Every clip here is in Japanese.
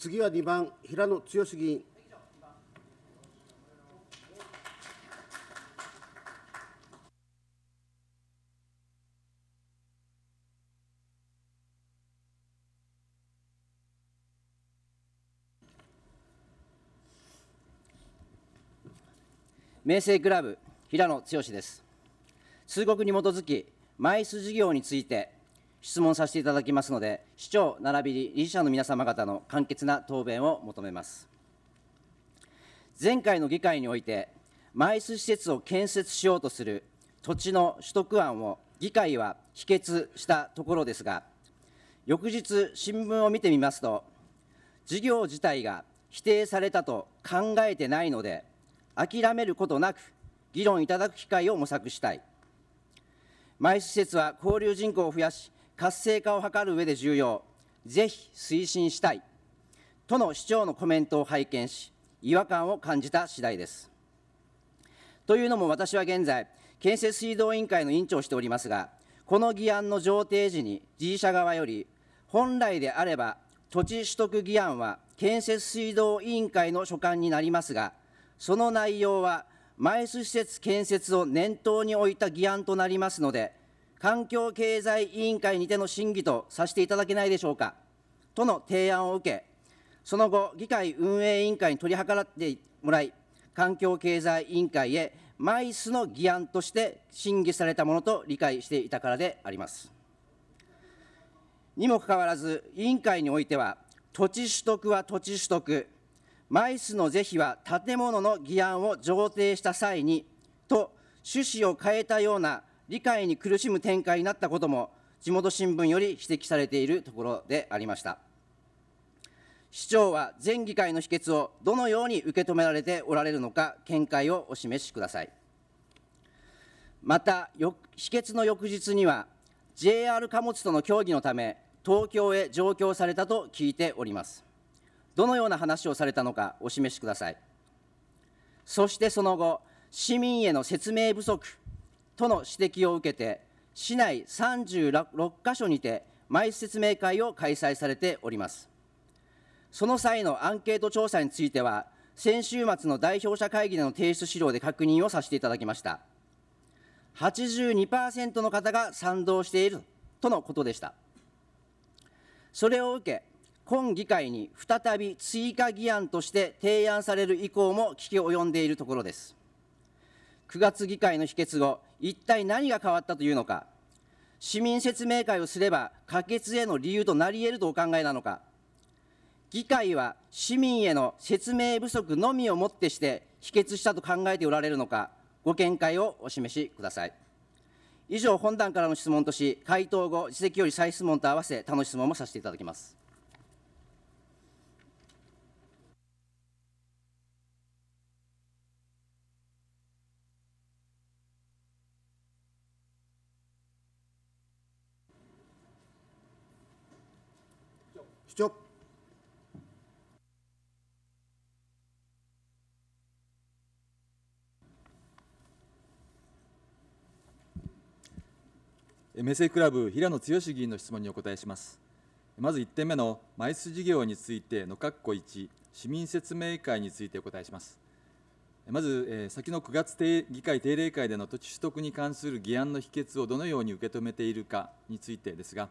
次は2番、平野剛議員。明星クラブ平野剛です。通告に基づき、マイス事業について質問させていただきますので、市長並びに理事者の皆様方の簡潔な答弁を求めます。前回の議会において、埋設施設を建設しようとする土地の取得案を議会は否決したところですが、翌日、新聞を見てみますと、事業自体が否定されたと考えてないので、諦めることなく、議論いただく機会を模索したい。埋施設は交流人口を増やし、活性化を図る上で重要、ぜひ推進したいとの市長のコメントを拝見し、違和感を感じた次第です。というのも私は現在、建設水道委員会の委員長をしておりますが、この議案の上程時に G 社側より、本来であれば土地取得議案は建設水道委員会の所管になりますが、その内容は、埋設施設建設を念頭に置いた議案となりますので、環境経済委員会にての審議とさせていただけないでしょうか、との提案を受け、その後、議会運営委員会に取り計らってもらい、環境経済委員会へマイスの議案として審議されたものと理解していたからであります。にもかかわらず、委員会においては、土地取得は土地取得、マイスの是非は建物の議案を上呈した際に、と趣旨を変えたような理解に苦しむ展開になったことも地元新聞より指摘されているところでありました市長は全議会の否決をどのように受け止められておられるのか見解をお示しくださいまた否決の翌日には JR 貨物との協議のため東京へ上京されたと聞いておりますどのような話をされたのかお示しくださいそしてその後市民への説明不足との指摘を受けて、市内36か所にて、毎説明会を開催されております。その際のアンケート調査については、先週末の代表者会議での提出資料で確認をさせていただきました。82%の方が賛同しているとのことでした。それを受け、今議会に再び追加議案として提案される意向も聞き及んでいるところです。9月議会の否決後、一体何が変わったというのか、市民説明会をすれば可決への理由となり得るとお考えなのか、議会は市民への説明不足のみをもってして否決したと考えておられるのか、ご見解をお示しください。以上、本段からの質問とし、回答後、自席より再質問と合わせ、他の質問もさせていただきます。MSA クラブ平野剛議員の質問にお答えしますまず1点目のマイス事業についての括弧1市民説明会についてお答えしますまず、え先の9月定議会定例会での土地取得に関する議案の否決をどのように受け止めているかについてですが、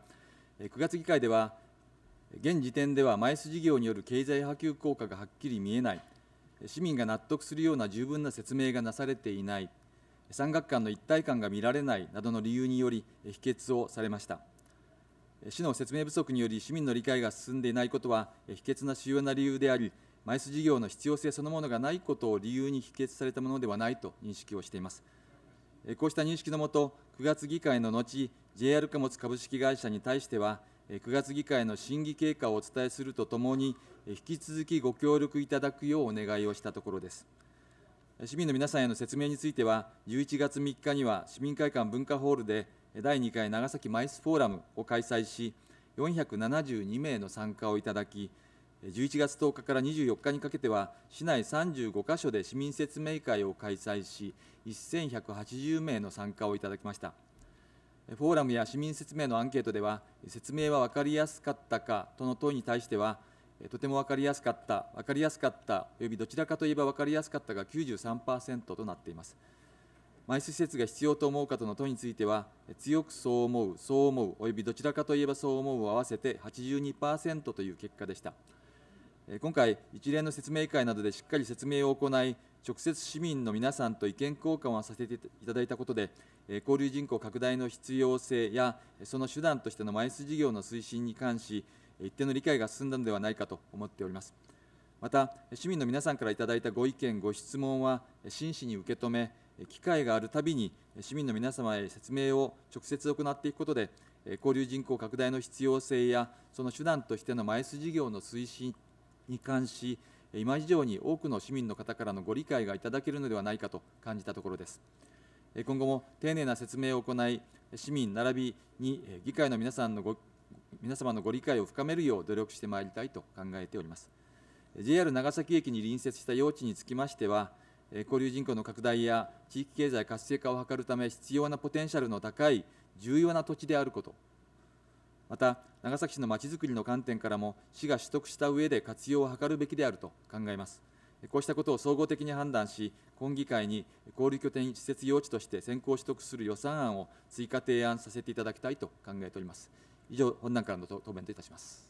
9月議会では、現時点ではマイス事業による経済波及効果がはっきり見えない、市民が納得するような十分な説明がなされていない産学官の一体感が見られないなどの理由により、否決をされました。市の説明不足により市民の理解が進んでいないことは、否決の主要な理由であり、マイス事業の必要性そのものがないことを理由に否決されたものではないと認識をしています。こうした認識のもと、9月議会の後、JR 貨物株式会社に対しては、9月議会の審議経過をお伝えするとともに、引き続きご協力いただくようお願いをしたところです。市民の皆さんへの説明については、11月3日には市民会館文化ホールで第2回長崎マイスフォーラムを開催し、472名の参加をいただき、11月10日から24日にかけては、市内35か所で市民説明会を開催し、1180名の参加をいただきました。フォーラムや市民説明のアンケートでは、説明は分かりやすかったかとの問いに対しては、とても分かりやすかった、分かりやすかった、およびどちらかといえば分かりやすかったが93%となっています。埋設施設が必要と思う方の問いについては、強くそう思う、そう思う、およびどちらかといえばそう思うを合わせて82%という結果でした。今回、一連の説明会などでしっかり説明を行い、直接市民の皆さんと意見交換をさせていただいたことで、交流人口拡大の必要性や、その手段としてのマイス事業の推進に関し、一定の理解が進んだのではないかと思っております。また、市民の皆さんからいただいたご意見、ご質問は真摯に受け止め、機会があるたびに市民の皆様へ説明を直接行っていくことで、交流人口拡大の必要性や、その手段としてのマイス事業の推進に関し、今以上に多くの市民の方からのご理解がいただけるのではないかと感じたところです。今後も丁寧な説明を行い、市民並びに議会の皆さんのご皆様のご理解を深めるよう努力してまいりたいと考えております。JR 長崎駅に隣接した用地につきましては、交流人口の拡大や地域経済活性化を図るため必要なポテンシャルの高い重要な土地であること、また長崎市のまちづくりの観点からも、市が取得した上で活用を図るべきであると考えます。こうしたことを総合的に判断し、今議会に交流拠点施設用地として先行取得する予算案を追加提案させていただきたいと考えております。以上、本団からの答弁といたします。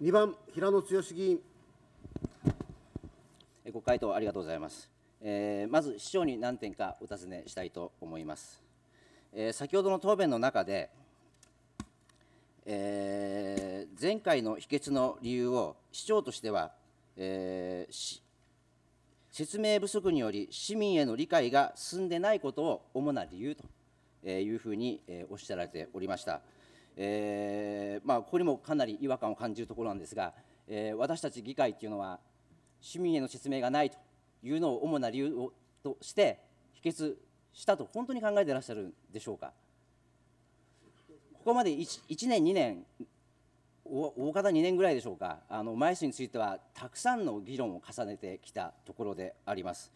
2番、平野剛議員。ご回答ありがとうございます。えー、まず、市長に何点かお尋ねしたいと思います。えー、先ほどの答弁の中で、えー、前回の否決の理由を市長としては、えー、説明不足により市民への理解が進んでないことを主な理由というふうにおっしゃられておりました。えー、まあ、ここにもかなり違和感を感じるところなんですが、えー、私たち議会というのは、市民への説明がないというのを主な理由をとして否決したと本当に考えていらっしゃるんでしょうか。ここまで 1, 1年、2年大方2年ぐらいでしょうかあのマイについてはたくさんの議論を重ねてきたところであります。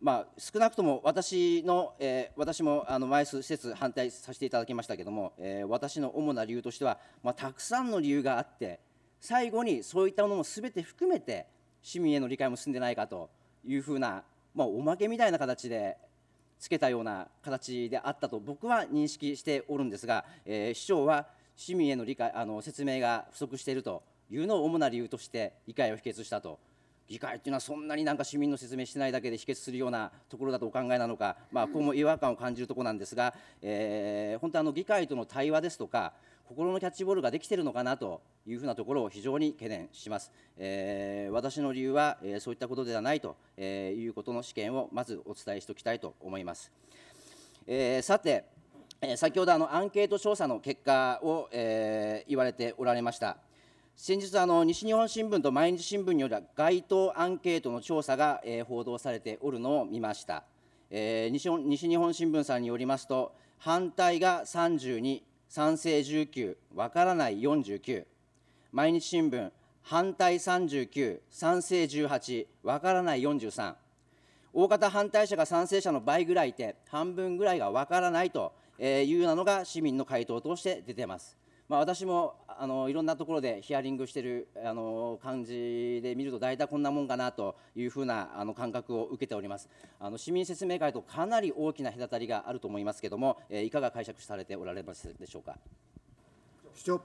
まあ、少なくとも私の、えー、私もあのマイ施設反対させていただきましたけども、えー、私の主な理由としては、まあ、たくさんの理由があって最後にそういったものも全て含めて市民への理解も進んでないかというふうな、まあ、おまけみたいな形でつけたような形であったと僕は認識しておるんですが、えー、市長は市民への理解あの説明が不足しているというのを主な理由として議会を否決したと。議会というのはそんなになんか市民の説明してないだけで否決するようなところだとお考えなのか、まあ、ここも違和感を感じるところなんですが、えー、本当あの議会との対話ですとか、心のキャッチボールができているのかなというふうなところを非常に懸念します。えー、私の理由は、えー、そういったことではないと、えいうことの試験をまずお伝えしておきたいと思います。えさてえ先ほどあのアンケート調査の結果を、えー、言われておられました。先日あの、西日本新聞と毎日新聞による街頭アンケートの調査が、えー、報道されておるのを見ました、えー西。西日本新聞さんによりますと、反対が32、賛成19、わからない49、毎日新聞、反対39、賛成18、わからない43、大方反対者が賛成者の倍ぐらいいて、半分ぐらいがわからないとえー、いうようなのが市民の回答として出てます。まあ、私もあのいろんなところでヒアリングしてるあの感じで見ると大体こんなもんかなというふうなあの感覚を受けておりますあの市民説明会とかなり大きな隔たりがあると思いますけども、えー、いかが解釈されておられますでしょうか市長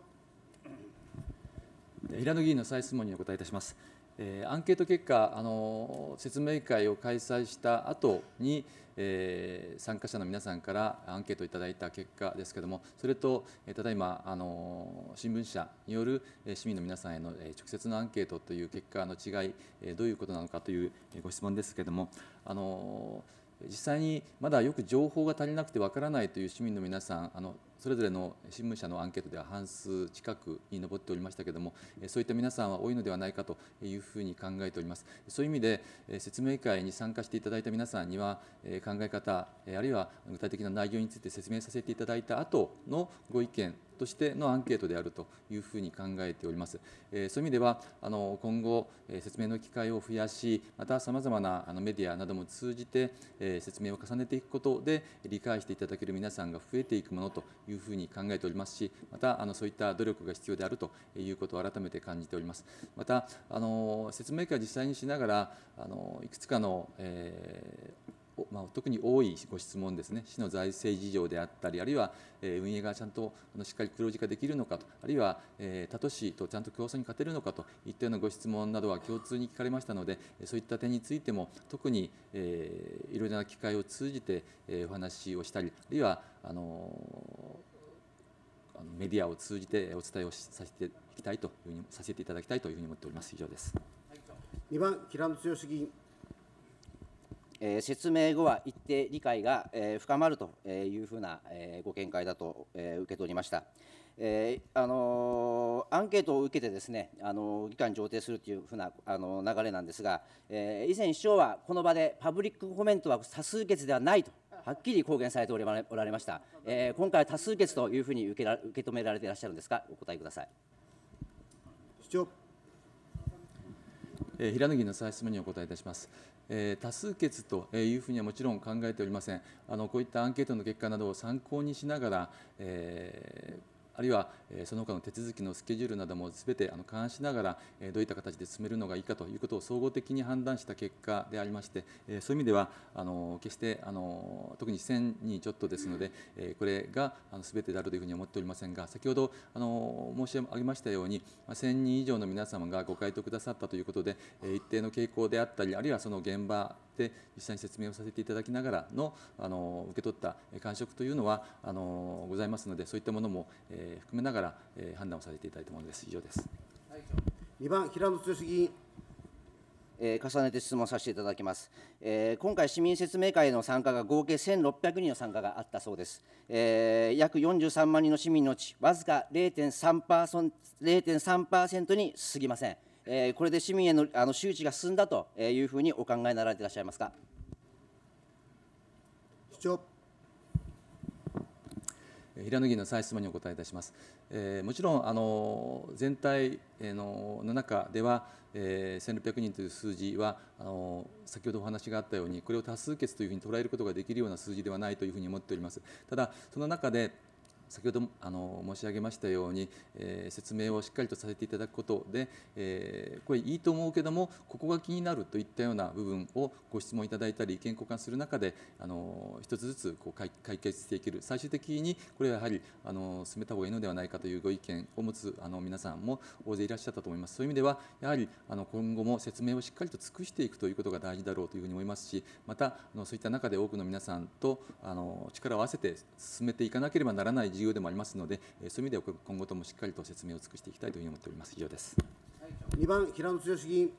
平野議員の再質問にお答えいたします、えー、アンケート結果あの説明会を開催した後にえー、参加者の皆さんからアンケートをいただいた結果ですけれども、それと、えただいまあの新聞社による市民の皆さんへの直接のアンケートという結果の違い、どういうことなのかというご質問ですけれども、あのー実際にまだよく情報が足りなくてわからないという市民の皆さんあのそれぞれの新聞社のアンケートでは半数近くに上っておりましたけれどもそういった皆さんは多いのではないかというふうに考えておりますそういう意味で説明会に参加していただいた皆さんには考え方あるいは具体的な内容について説明させていただいた後のご意見としてのアンケートであるというふうに考えております。えそういう意味ではあの今後、え説明の機会を増やし、またさまざまなあのメディアなども通じて、え説明を重ねていくことで理解していただける皆さんが増えていくものというふうに考えておりますし、またあのそういった努力が必要であるということを改めて感じております。またあの説明会を実際にしながらあのいくつかの、えーまあ、特に多いご質問ですね、市の財政事情であったり、あるいは、え運営がちゃんとあのしっかり黒字化できるのかと、あるいは、え他都市とちゃんと競争に勝てるのかといったようなご質問などは共通に聞かれましたので、そういった点についても、特に、えいろいろな機会を通じて、えお話をしたり、あるいはあのメディアを通じてお伝えをさせていきたいというふうにさせていただきたいというふうに思っております。以上です。2番平野剛議員。え説明後は一定理解が、え深まるというふうな、えご見解だと、え受け取りました。えーあのー、アンケートを受けてですね、あのー、議会に上呈するというふうな、あのー、流れなんですが、えー、以前、市長はこの場でパブリックコメントは多数決ではないと、はっきり公言されておられました、えー、今回は多数決というふうに受けら受け止められていらっしゃるんですか、お答えください。市長平野議員の再質問にお答えいたします。えー、多数決というふうにはもちろん考えておりませんあのこういったアンケートの結果などを参考にしながら、えーあるいはその他の手続きのスケジュールなどもすべて勘案しながら、どういった形で進めるのがいいかということを総合的に判断した結果でありまして、そういう意味では、あの決してあの特に1000人ちょっとですので、これがすべてであるというふうに思っておりませんが、先ほどあの申し上げましたように、1000人以上の皆様がご回答くださったということで、一定の傾向であったり、あるいはその現場で実際に説明をさせていただきながらのあの受け取った感触というのはあのございますのでそういったものも、えー、含めながら、えー、判断をさせていただいたものです以上です2番平野剛議員え重ねて質問させていただきます、え今回、市民説明会の参加が合計1600人の参加があったそうです、えー、約43万人の市民のうち、わずか 0.3%, 0.3に過ぎません、えー、これで市民へのあの周知が進んだというふうにお考えになられていらっしゃいますか。市長平野議員の再質問にお答えいたします。えー、もちろんあの全体のの中では、えー、1600人という数字はあの先ほどお話があったようにこれを多数決というふうに捉えることができるような数字ではないというふうに思っております。ただその中で先ほどあの申し上げましたように、えー、説明をしっかりとさせていただくことで、えー、これいいと思うけどもここが気になるといったような部分をご質問いただいたり意見交換する中であの一つずつこう解決していける最終的にこれはやはりあの進めた方がいいのではないかというご意見を持つあの皆さんも大勢いらっしゃったと思いますそういう意味ではやはりあの今後も説明をしっかりと尽くしていくということが大事だろうというふうに思いますしまたあのそういった中で多くの皆さんとあの力を合わせて進めていかなければならない重要でもありますので、そういう意味では今後ともしっかりと説明を尽くしていきたいというふうに思っております。以上です。2番平野剛議員。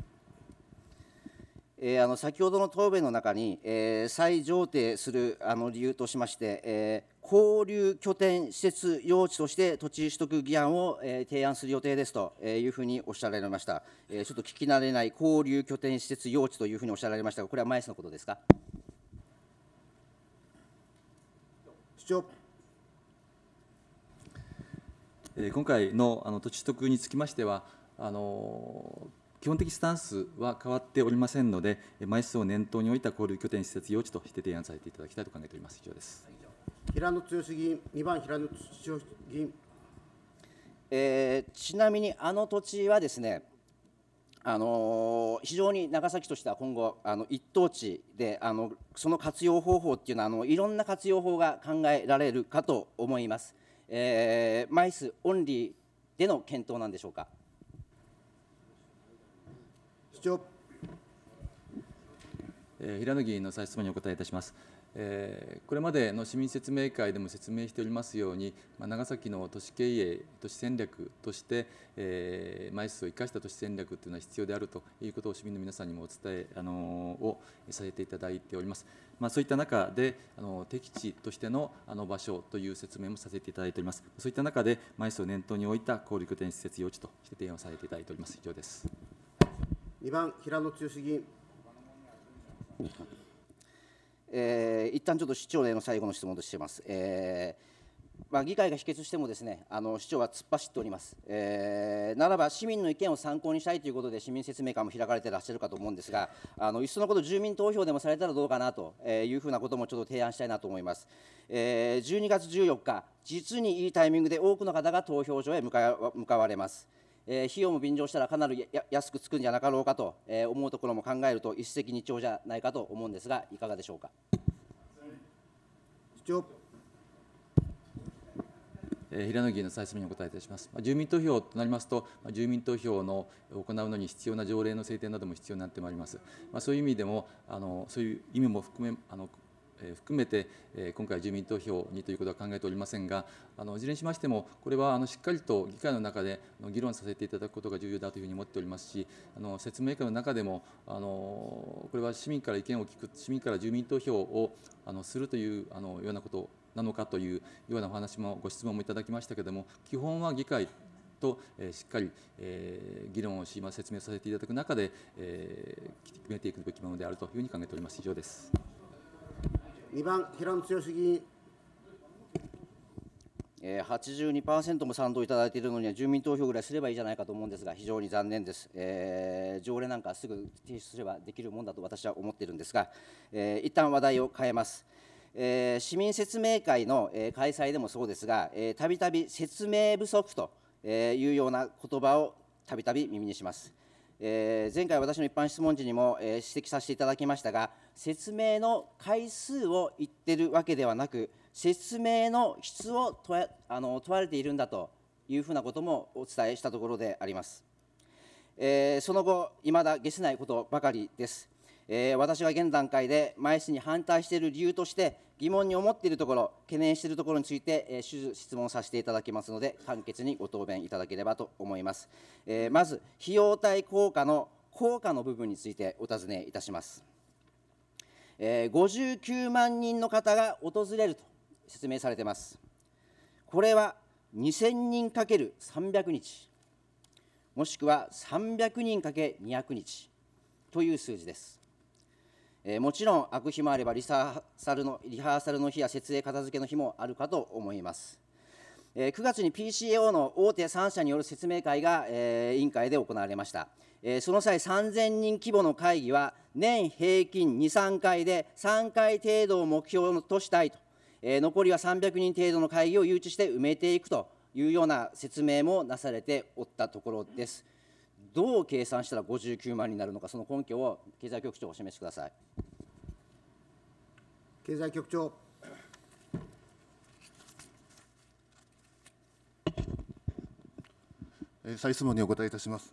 えー、あの先ほどの答弁の中に、えー、再上程するあの理由としまして、えー、交流拠点施設用地として土地取得議案を、えー、提案する予定ですというふうにおっしゃられました、えー、ちょっと聞き慣れない交流拠点施設用地というふうにおっしゃられましたが、これは前のことですか。市長え今回のあの土地取得につきましてはあの基本的スタンスは変わっておりませんので、枚数を念頭に置いた交流拠点施設用地として提案させていただきたいと考えております。以上です。平野剛議員、2番平野剛議員。えー、ちなみにあの土地はですね、あのー、非常に長崎としては今後あの一等地であのその活用方法っていうのはあのいろんな活用法が考えられるかと思います。えー、マイスオンリーでの検討なんでしょうか。市長、え平野議員の再質問にお答えいたします。えこれまでの市民説明会でも説明しておりますように、ま長崎の都市経営、都市戦略として、え枚数を生かした都市戦略というのは必要であるということを市民の皆さんにもお伝え、あのをさせていただいております。まあ、そういった中で、あの敵地としてのあの場所という説明もさせていただいております。そういった中で、枚数を念頭に置いた小売電点施設用地として提案をさせていただいております。以上です。2番平野剛議員。えー、一旦ちょっと市長への最後の質問としています。えーまあ、議会が否決してもですねあの市長は突っ走っております、えー、ならば市民の意見を参考にしたいということで市民説明会も開かれていらっしゃるかと思うんですがあのいっそのこと住民投票でもされたらどうかなというふうなこともちょっと提案したいなと思います、えー、12月14日実にいいタイミングで多くの方が投票所へ向かわれますえー、費用も便乗したらかなり安くつくんじゃなかろうかと、えー、思うところも考えると一石二鳥じゃないかと思うんですがいかがでしょうか。平野議員の再質問にお答えいたします。住民投票となりますと、住民投票の行うのに必要な条例の制定なども必要になってまいります。まあ、そういう意味でも、あのそういう意味も含めあの含めて今回、住民投票にということは考えておりませんが、いずれにしましても、これはしっかりと議会の中で議論させていただくことが重要だというふうに思っておりますし、説明会の中でも、これは市民から意見を聞く、市民から住民投票をするというようなことなのかというようなお話も、ご質問もいただきましたけれども、基本は議会と、えしっかり、え議論をし、説明させていただく中で、え決めていくべきものであるというふうに考えております。以上です。2番平野剛議員。え82%も賛同いただいているのには、住民投票ぐらいすればいいじゃないかと思うんですが、非常に残念です、えー、条例なんかすぐ提出すればできるもんだと私は思っているんですが、えー、一旦話題を変えます。えー、市民説明会の、え開催でもそうですが、たびたび説明不足というような言葉をたびたび耳にします。えー、前回私の一般質問時にも、えー、指摘させていただきましたが説明の回数を言ってるわけではなく説明の質を問あの問われているんだというふうなこともお伝えしたところであります、えー、その後いまだ下せないことばかりです、え私は現段階で前室に反対している理由として疑問に思っているところ、懸念しているところについて、えー、質問させていただきますので、簡潔にご答弁いただければと思います。えー、まず、費用対効果の効果の部分についてお尋ねいたします。えー、59万人の方が訪れると説明されています。これは2000人かける300日、もしくは300人かけ200日という数字です。えー、もちろん、空く日もあればリサーサルの、リハーサルの日や設営片付けの日もあるかと思います。え9月に PCAO の大手3社による説明会が、え委員会で行われました。えその際、3000人規模の会議は、年平均2、3回で3回程度を目標としたいと、え残りは300人程度の会議を誘致して埋めていくというような説明もなされておったところです。どう計算したら59万になるのか、その根拠を経済局長、お示しください経済局長。再質問にお答えいたします。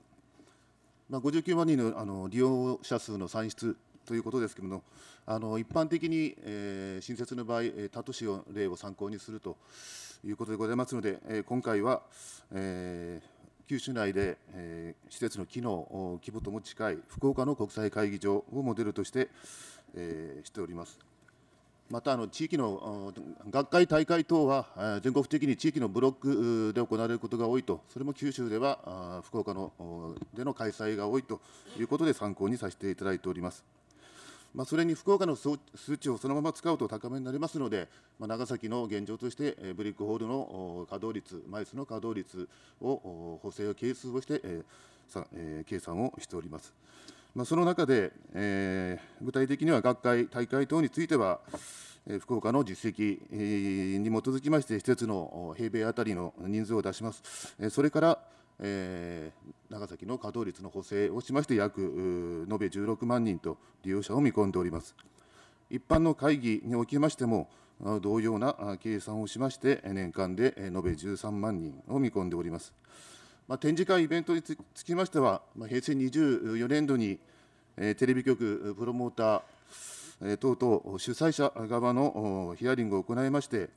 まあ、59万人のあの利用者数の算出ということですけれども、あの一般的に、えー、新設の場合、他都市を例を参考にするということでございますので、えー、今回は、えー、九州内で、えー、施設の機能、規模とも近い福岡の国際会議場をモデルとして、えー、しております。またあの地域の学会、大会等は全国的に地域のブロックで行われることが多いと、それも九州では福岡のでの開催が多いということで参考にさせていただいております。まあ、それに福岡の数値をそのまま使うと高めになりますので、まあ、長崎の現状として、えブリックホールの稼働率、マイスの稼働率を補正を係数をして、えさえ計算をしております。まあ、その中で、えー、具体的には学会、大会等については、えー、福岡の実績、えー、に基づきまして、施設の平米あたりの人数を出します。えー、それからえー、長崎の稼働率の補正をしまして、約延べ16万人と利用者を見込んでおります。一般の会議におきましても、同様な計算をしまして、年間で延べ13万人を見込んでおります。まあ、展示会イベントにつきましては、まあ、平成24年度に、えー、テレビ局、プロモーター、等々主催者側のヒアリングを行いまして、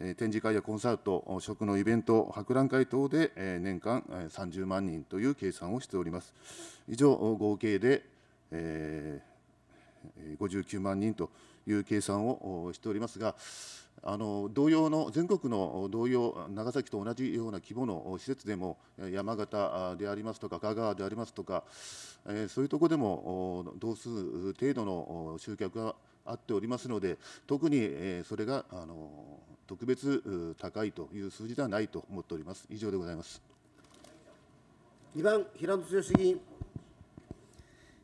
展示会やコンサート、食のイベント、博覧会等で年間30万人という計算をしております。以上、合計で、59万人という計算をしておりますが、あの同様の全国の同様、長崎と同じような規模の施設でも、山形でありますとか、香川でありますとか、そういうところでも同数程度の集客があっておりますので、特にそれがあの特別高いという数字ではないと思っております。以上でございます。2番平野剛議員、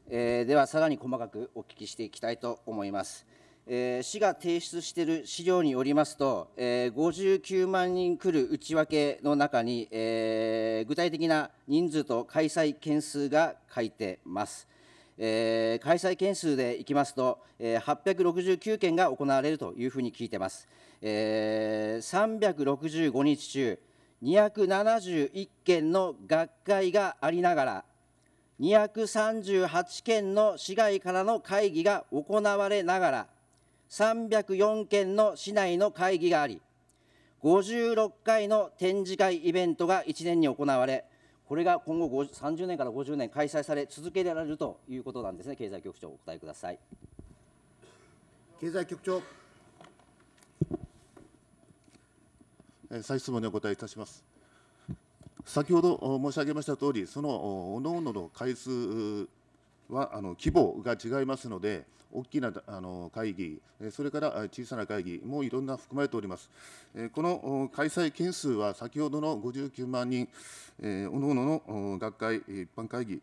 えー、ではさらに細かくお聞きしていきたいと思います。えー、市が提出している資料によりますと、えー、59万人来る内訳の中に、えー、具体的な人数と開催件数が書いてます。えー、開催件数でいきますと、えー、869件が行われるというふうに聞いてます。えー、365日中271件の学会がありながら238件の市外からの会議が行われながら304件の市内の会議があり56回の展示会イベントが1年に行われこれが今後30年から50年開催され続けられるということなんですね経済局長お答えください経済局長再質問にお答えいたします。先ほど申し上げましたとおり、そのおのおのの回数はあの規模が違いますので、大きなあの会議、それから小さな会議もいろんな含まれております。この開催件数は先ほどの59万人、おのおのの学会、一般会議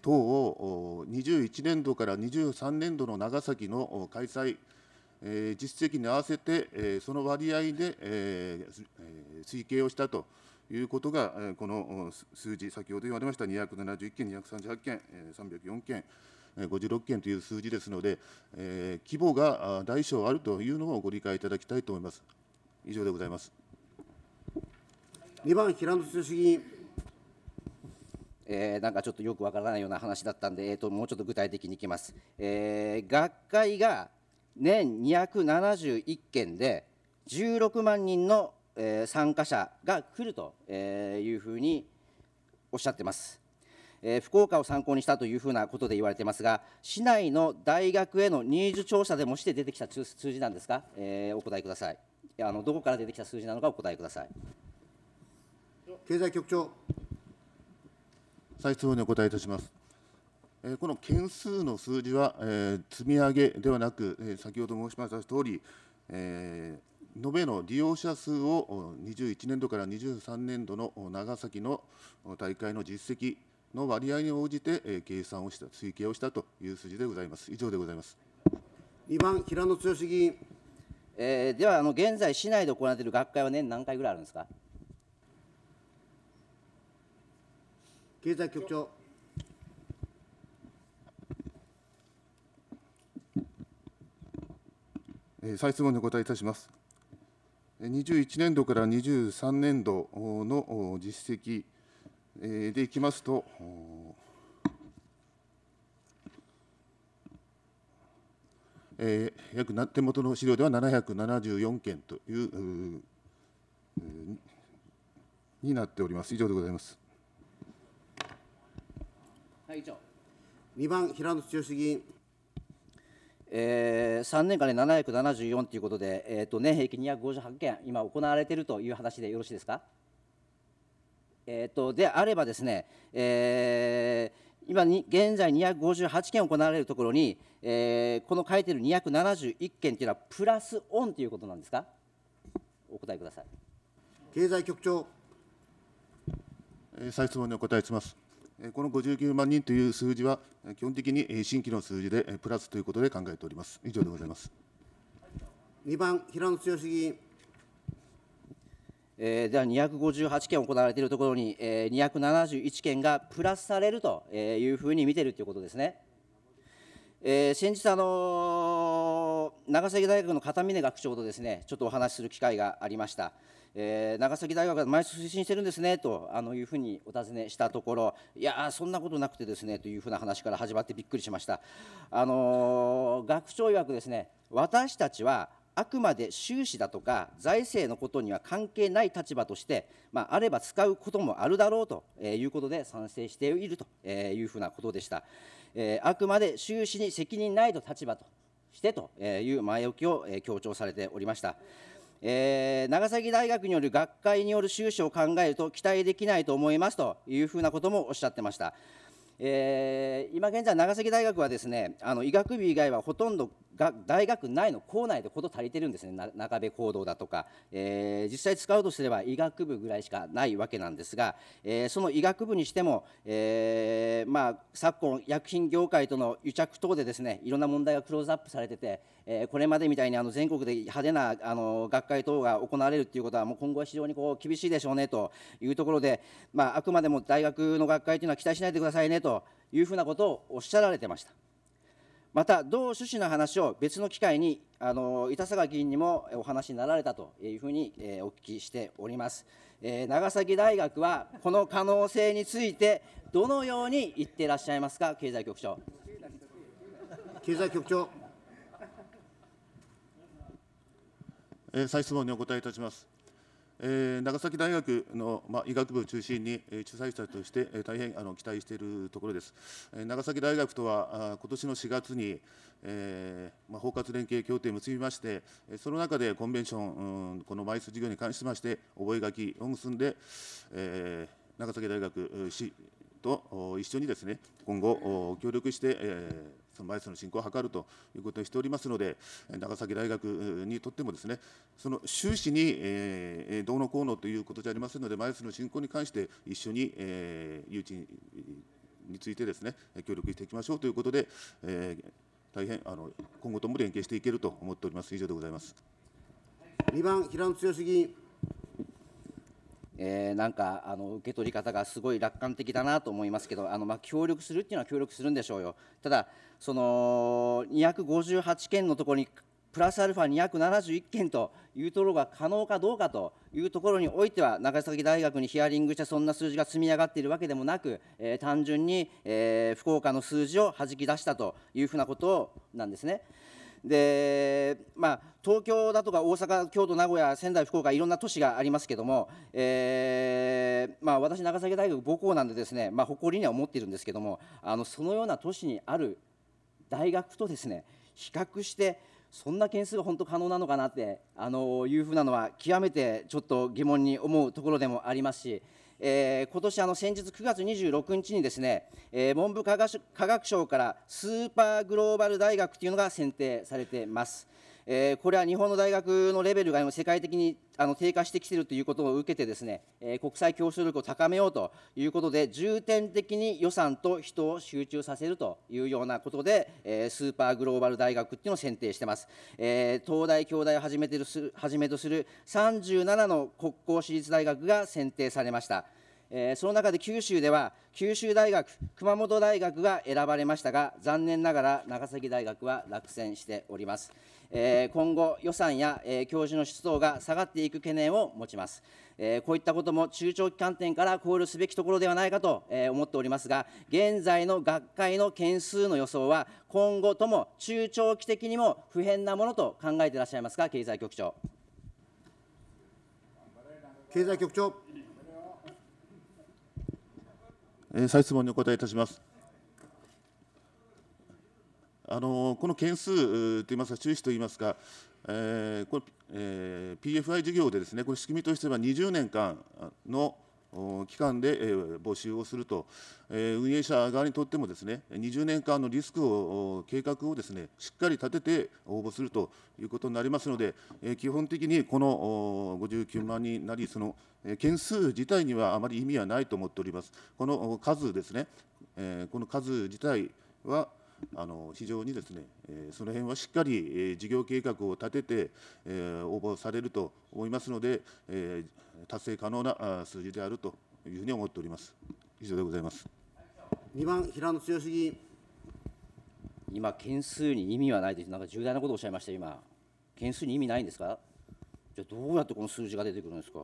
等を21年度から23年度の長崎の開催え実績に合わせて、えその割合で、え推計をしたということが、えこの数字、先ほど言われました271件、238件、え304件、56件という数字ですので、え規模が大小あるというのをご理解いただきたいと思います。以上でございます。2番平野剛議員。えー、なんかちょっとよくわからないような話だったんで、えーと、ともうちょっと具体的にいきます、えー、学会が年271件で16万人の参加者が来るというふうにおっしゃってます。福岡を参考にしたというふうなことで言われてますが、市内の大学へのニーズ調査でもして出てきた数字なんですか、えー、お答えくださいあの。どこから出てきた数字なのかお答えください。経済局長。再質問にお答えいたします。この件数の数字は、えー、積み上げではなく、えー、先ほど申しました通り、えー、延べの利用者数を21年度から23年度の長崎の大会の実績の割合に応じて、え計算をした、推計をしたという数字でございます。以上でございます2番、平野剛議員。えー、ではあの、現在、市内で行われている学会は年何回ぐらいあるんですか経済局長。再質問にお答えいたします。21年度から23年度の実績でいきますと、えー、約手元の資料では774件というになっております。以上でございます。はい、以上。2番平野剛議員。えー、3年間で774ということで、えーと、と年平均258件、今行われているという話でよろしいですか。えーと、とであればですね、えー、今に、現在258件行われるところに、えー、この書いている271件というのは、プラスオンということなんですか、お答えください。経済局長。えー、再質問にお答えします。この59万人という数字は、基本的に新規の数字でプラスということで考えております。以上でございます。2番、平野剛議員。えー、では258件行われているところに、えー、271件がプラスされるというふうに見ているということですね。えー、先日、あのー、長崎大学の片峰学長とですねちょっとお話しする機会がありました。えー、長崎大学が毎年推進してるんですねとあのいうふうにお尋ねしたところ、いやそんなことなくてですねというふうな話から始まってびっくりしました。あのー、学長曰くですね、私たちはあくまで収支だとか財政のことには関係ない立場として、まあ、あれば使うこともあるだろうということで賛成しているというふうなことでした。えー、あくまで収支に責任ないと立場としてという前置きを強調されておりました。えー、長崎大学による学会による収支を考えると期待できないと思いますというふうなこともおっしゃってました。えー、今現在、長崎大学はですねあの医学部以外はほとんどが大学内の校内でこと足りてるんですね、中部講堂だとか、えー、実際使うとすれば医学部ぐらいしかないわけなんですが、えー、その医学部にしても、えーまあ、昨今、薬品業界との癒着等でですねいろんな問題がクローズアップされてて、えー、これまでみたいにあの全国で派手なあの学会等が行われるということは、もう今後は非常にこう厳しいでしょうねというところで、まあ、あくまでも大学の学会というのは期待しないでくださいねというふうなことをおっしゃられてました。また、同趣旨の話を別の機会に、あの板坂議員にもお話になられたというふうに、えお聞きしております、え長崎大学はこの可能性について、どのように言っていらっしゃいますか、経済局長。経済局長。え再質問にお答えいたします。えー、長崎大学の、まあ、医学部を中心に、えー、主催者として、えー、大変あの期待しているところです。えー、長崎大学とはあ今年の4月に、えーまあ、包括連携協定を結びまして、えー、その中でコンベンション、うん、このマイス事業に関しまして覚書を結んで、えー、長崎大学市と一緒にですね今後協力して、えーそのバイスの進行を図るということにしておりますので、長崎大学にとってもですね、その終始に、えー、どうのこうのということじゃありませんので、バイスの進行に関して一緒に、えー、誘致についてですね、協力していきましょうということで、えー、大変あの今後とも連携していけると思っております。以上でございます。2番平野剛議員えー、なんかあの受け取り方がすごい楽観的だなと思いますけどあの、まあ、協力するっていうのは協力するんでしょうよただその258件のところにプラスアルファ271件というところが可能かどうかというところにおいては、長崎大学にヒアリングして、そんな数字が積み上がっているわけでもなく、えー、単純に、えー、福岡の数字をはじき出したというふうなことなんですね。で、まあ、東京だとか大阪、京都、名古屋、仙台、福岡、いろんな都市がありますけども、えー、まあ、私、長崎大学母校なんでですね、まあ、誇りには思っているんですけどもあのそのような都市にある大学とですね比較してそんな件数が本当可能なのかなってあのいうふうなのは極めてちょっと疑問に思うところでもありますしえー、今年あの先日9月26日にですね、えー、文部科学省からスーパーグローバル大学というのが選定されてます。えー、これは日本の大学のレベルが世界的にあの低下してきているということを受けてですね、えー、国際競争力を高めようということで、重点的に予算と人を集中させるというようなことで、えー、スーパーグローバル大学っていうのを選定してます。えー、東大、京大をはじめてるはじめとする37の国公私立大学が選定されました。その中で九州では、九州大学、熊本大学が選ばれましたが、残念ながら長崎大学は落選しております。え今後、予算や、え教授の出動が下がっていく懸念を持ちます。えこういったことも中長期観点から考慮すべきところではないかと、え思っておりますが、現在の学会の件数の予想は、今後とも中長期的にも不変なものと考えていらっしゃいますか、経済局長。経済局長。え再質問にお答えいたします。あのこの件数といいますか、注視といいますか、えーこれえー、PFI 事業でです、ね、これ、仕組みとしては20年間の期間で、え募集をすると、えー、運営者側にとってもです、ね、20年間のリスクを、計画をです、ね、しっかり立てて応募するということになりますので、えー、基本的にこの59万人なり、その件数自体にはあまり意味はないと思っております。この数ですね、えー、この数自体はあの非常にですね、えその辺はしっかり、え事業計画を立てて、え応募されると思いますので、え達成可能な数字であるというふうに思っております。以上でございます。2番平野剛議員。今件数に意味はないです。なんか重大なことをおっしゃいました今。件数に意味ないんですか。じゃあどうやってこの数字が出てくるんですか。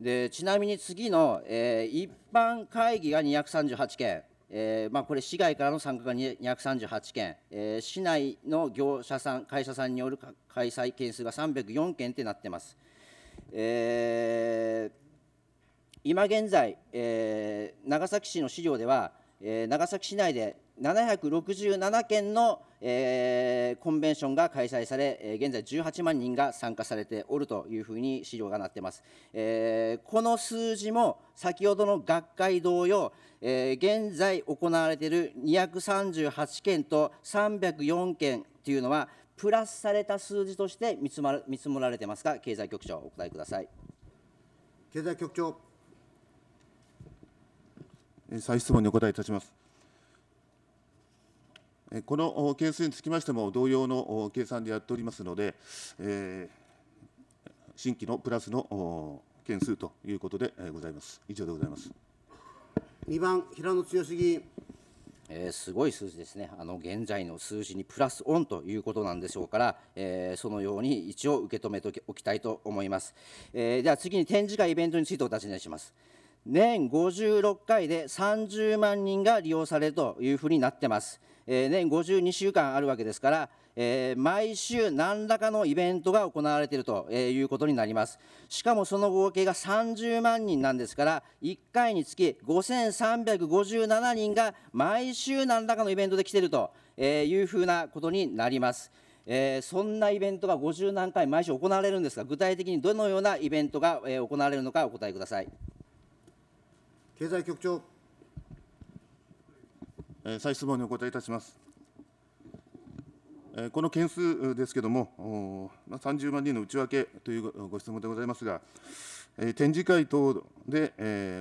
でちなみに次の、えー、一般会議が238件。えーまあ、これ、市外からの参加が238件、えー、市内の業者さん、会社さんによる開催件数が304件ってなってます。えー今現在、えー、長崎市の資料では、えー、長崎市内で767件の、えー、コンベンションが開催され、えー、現在18万人が参加されておるというふうに資料がなっています、えー。この数字も先ほどの学会同様、えー、現在行われている238件と304件というのは、プラスされた数字として見積も見積もられてますが、経済局長、お答えください。経済局長。再質問にお答えいたします。この件数につきましても、同様の計算でやっておりますので、えー、新規のプラスの件数ということでございます。以上でございます。2番平野剛議えー、すごい数字ですね、あの現在の数字にプラスオンということなんでしょうから、えー、そのように一応受け止めておきたいと思います。えー、では次に展示会イベントについてお尋ねします。年56回で30万人が利用されるというふうになってます。えー、年52週間あるわけですから、えー、毎週何らかのイベントが行われているということになりますしかもその合計が30万人なんですから1回につき5357人が毎週何らかのイベントで来ているというふうなことになりますえー、そんなイベントが50何回毎週行われるんですが、具体的にどのようなイベントが、えー、行われるのか、お答えください経済局長。えー、再質問にお答えいたします。この件数ですけれども、30万人の内訳というご質問でございますが、展示会等で、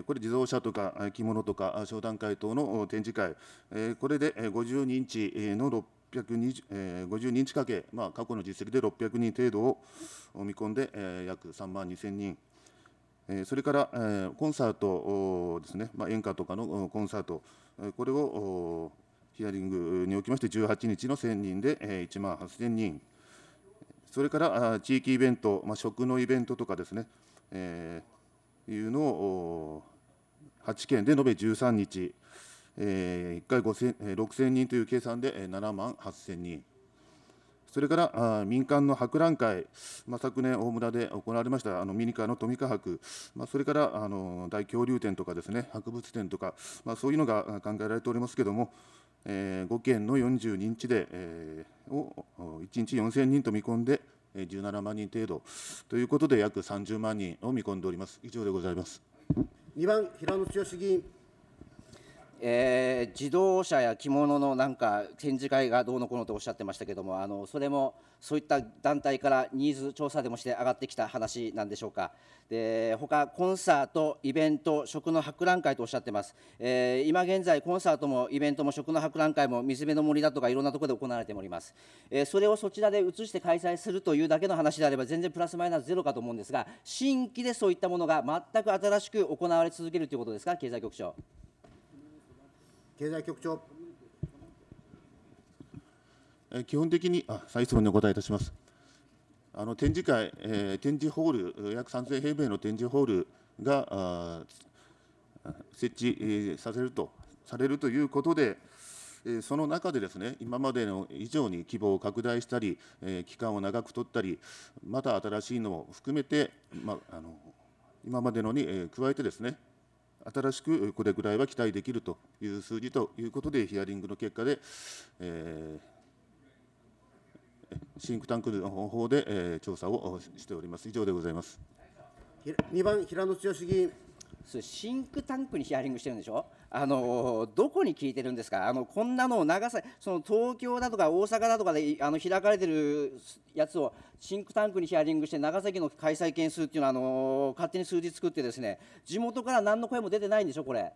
これ、自動車とか着物とか商談会等の展示会、これで50人値の5 0人近く、まあ、過去の実績で600人程度を見込んで、約3万2000人。それからコンサートですね、まあ、演歌とかのコンサート、これをヒアリングにおきまして、18日の1000人で1万8000人、それから地域イベント、まあ、食のイベントとかですね、えー、いうのを8県で延べ13日、えー、1回6000人という計算で7万8000人。それから民間の博覧会、まあ、昨年、大村で行われましたあのミニカーのトミカ博、まあ、それからあの大恐竜展とかですね博物展とか、まあ、そういうのが考えられておりますけれども、えー、5県の42日で、えー、を1日4000人と見込んで、17万人程度ということで、約30万人を見込んでおります。以上でございます2番、平野剛議員。えー、自動車や着物のなんか展示会がどうのこうのとおっしゃってましたけれども、あのそれもそういった団体からニーズ調査でもして上がってきた話なんでしょうか。で他コンサート、イベント、食の博覧会とおっしゃってます、えー、今現在、コンサートもイベントも食の博覧会も水辺の森だとかいろんなところで行われております、えー、それをそちらで移して開催するというだけの話であれば、全然プラスマイナスゼロかと思うんですが、新規でそういったものが全く新しく行われ続けるということですか、経済局長。経済局長基本的に、あ再質問にお答えいたします。あの展示会、えー、展示ホール、約3000平米の展示ホールが設置させるとされるということで、その中でですね今までの以上に規模を拡大したり、期間を長く取ったり、また新しいのを含めて、まあの今までのに加えてですね、新しくこれぐらいは期待できるという数字ということで、ヒアリングの結果で、えーシンクタンクの方で、えー、調査をしております。以上でございます。2番平野剛議員。そシンクタンクにヒアリングしてるんでしょ、あのどこに聞いてるんですか、あのこんなのを長さその東京だとか大阪だとかであの開かれてるやつをシンクタンクにヒアリングして、長崎の開催件数っていうのはあの勝手に数字作って、ですね地元から何の声も出てないんでしょ、これ。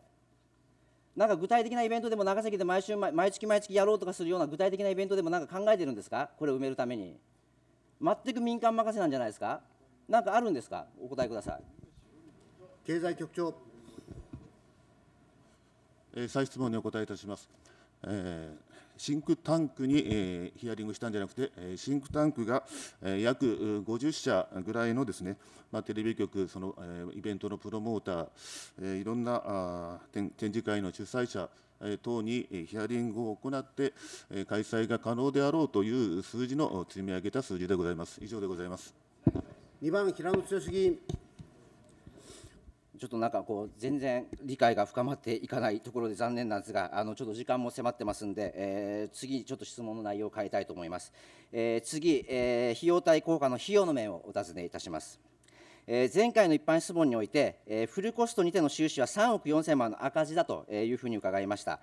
なんか具体的なイベントでも長崎で毎週毎月毎月やろうとかするような具体的なイベントでもなんか考えてるんですかこれを埋めるために全く民間任せなんじゃないですかなんかあるんですかお答えください経済局長、えー、再質問にお答えいたします、えーシンクタンクに、えヒアリングしたんじゃなくて、えシンクタンクが、え約50社ぐらいのですね、まあ、テレビ局、その、えイベントのプロモーター、えいろんなあ展示会の主催者、等にヒアリングを行って開催が可能であろうという数字の積み上げた数字でございます。以上でございます。2番平野剛議員。ちょっとなんかこう全然理解が深まっていかないところで残念なんですがあのちょっと時間も迫ってますんで、えー、次ちょっと質問の内容を変えたいと思います、えー、次、えー、費用対効果の費用の面をお尋ねいたします前回の一般質問において、フルコストにての収支は3億4000万の赤字だというふうに伺いました。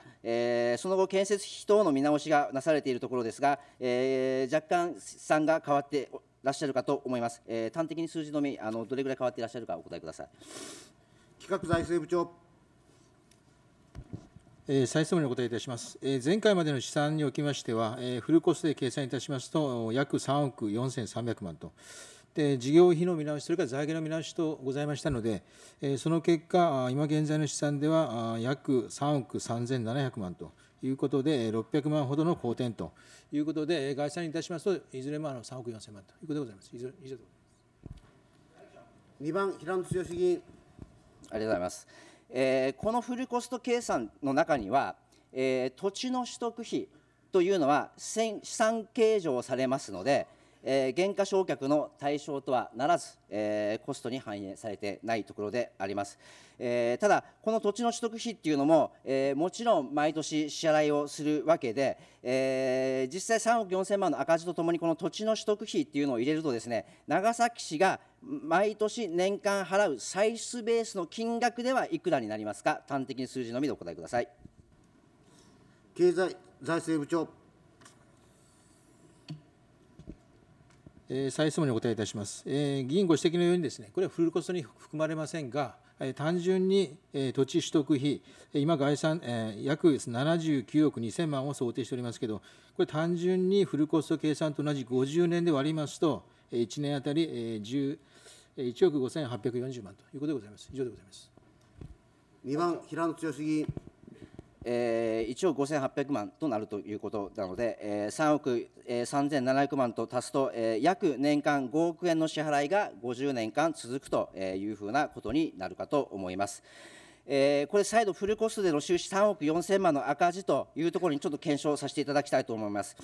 その後、建設費等の見直しがなされているところですが、若干、算が変わっていらっしゃるかと思います。端的に数字のみ、あのどれぐらい変わっていらっしゃるかお答えください。企画財政部長。え再質問にお答えいたします、え前回までの試算におきましては、えフルコストで計算いたしますと、約3億4300万と、で事業費の見直し、それから財源の見直しとございましたので、えその結果、今現在の試算では約3億3700万ということで、600万ほどの好転ということで、概算にいたしますと、いずれもあの3億4000万ということでございます。以上でございます2番、平野剛議員。りがとうございます。えー、このフルコスト計算の中には、えー、土地の取得費というのは資産計上されますので、えー、減価償却の対象とはならず、えー、コストに反映されてないところであります、えー、ただこの土地の取得費っていうのも、えもちろん毎年支払いをするわけで、え実際3億4000万の赤字とともにこの土地の取得費っていうのを入れるとですね長崎市が毎年年間払う歳出ベースの金額ではいくらになりますか端的に数字のみでお答えください経済財政部長えー、再質問にお答えいたします、えー、議員ご指摘のようにです、ね、これはフルコストに含まれませんが、えー、単純に、えー、土地取得費、今、概算、えー、約79億2000万を想定しておりますけど、これ、単純にフルコスト計算と同じ50年で割りますと、え1年当たり、えー、1億5840万ということでございます。以上でございます2番平野剛議員え1億5800万となるということなので、え3億、え3700万と足すと、え約年間5億円の支払いが50年間続くというふうなことになるかと思います。えこれ、再度フルコストでの収支3億4000万の赤字というところにちょっと検証させていただきたいと思います。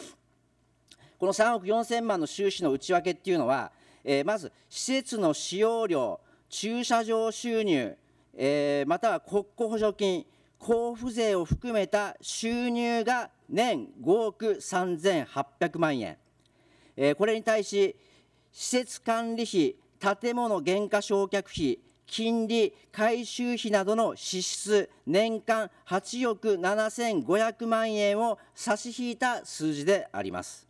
この3億4000万の収支の内訳っていうのは、えまず施設の使用料、駐車場収入、えまたは国庫補助金、交付税を含めた収入が年5億3800万円、えー、これに対し、施設管理費、建物減価償却費、金利、改修費などの支出、年間8億7500万円を差し引いた数字であります。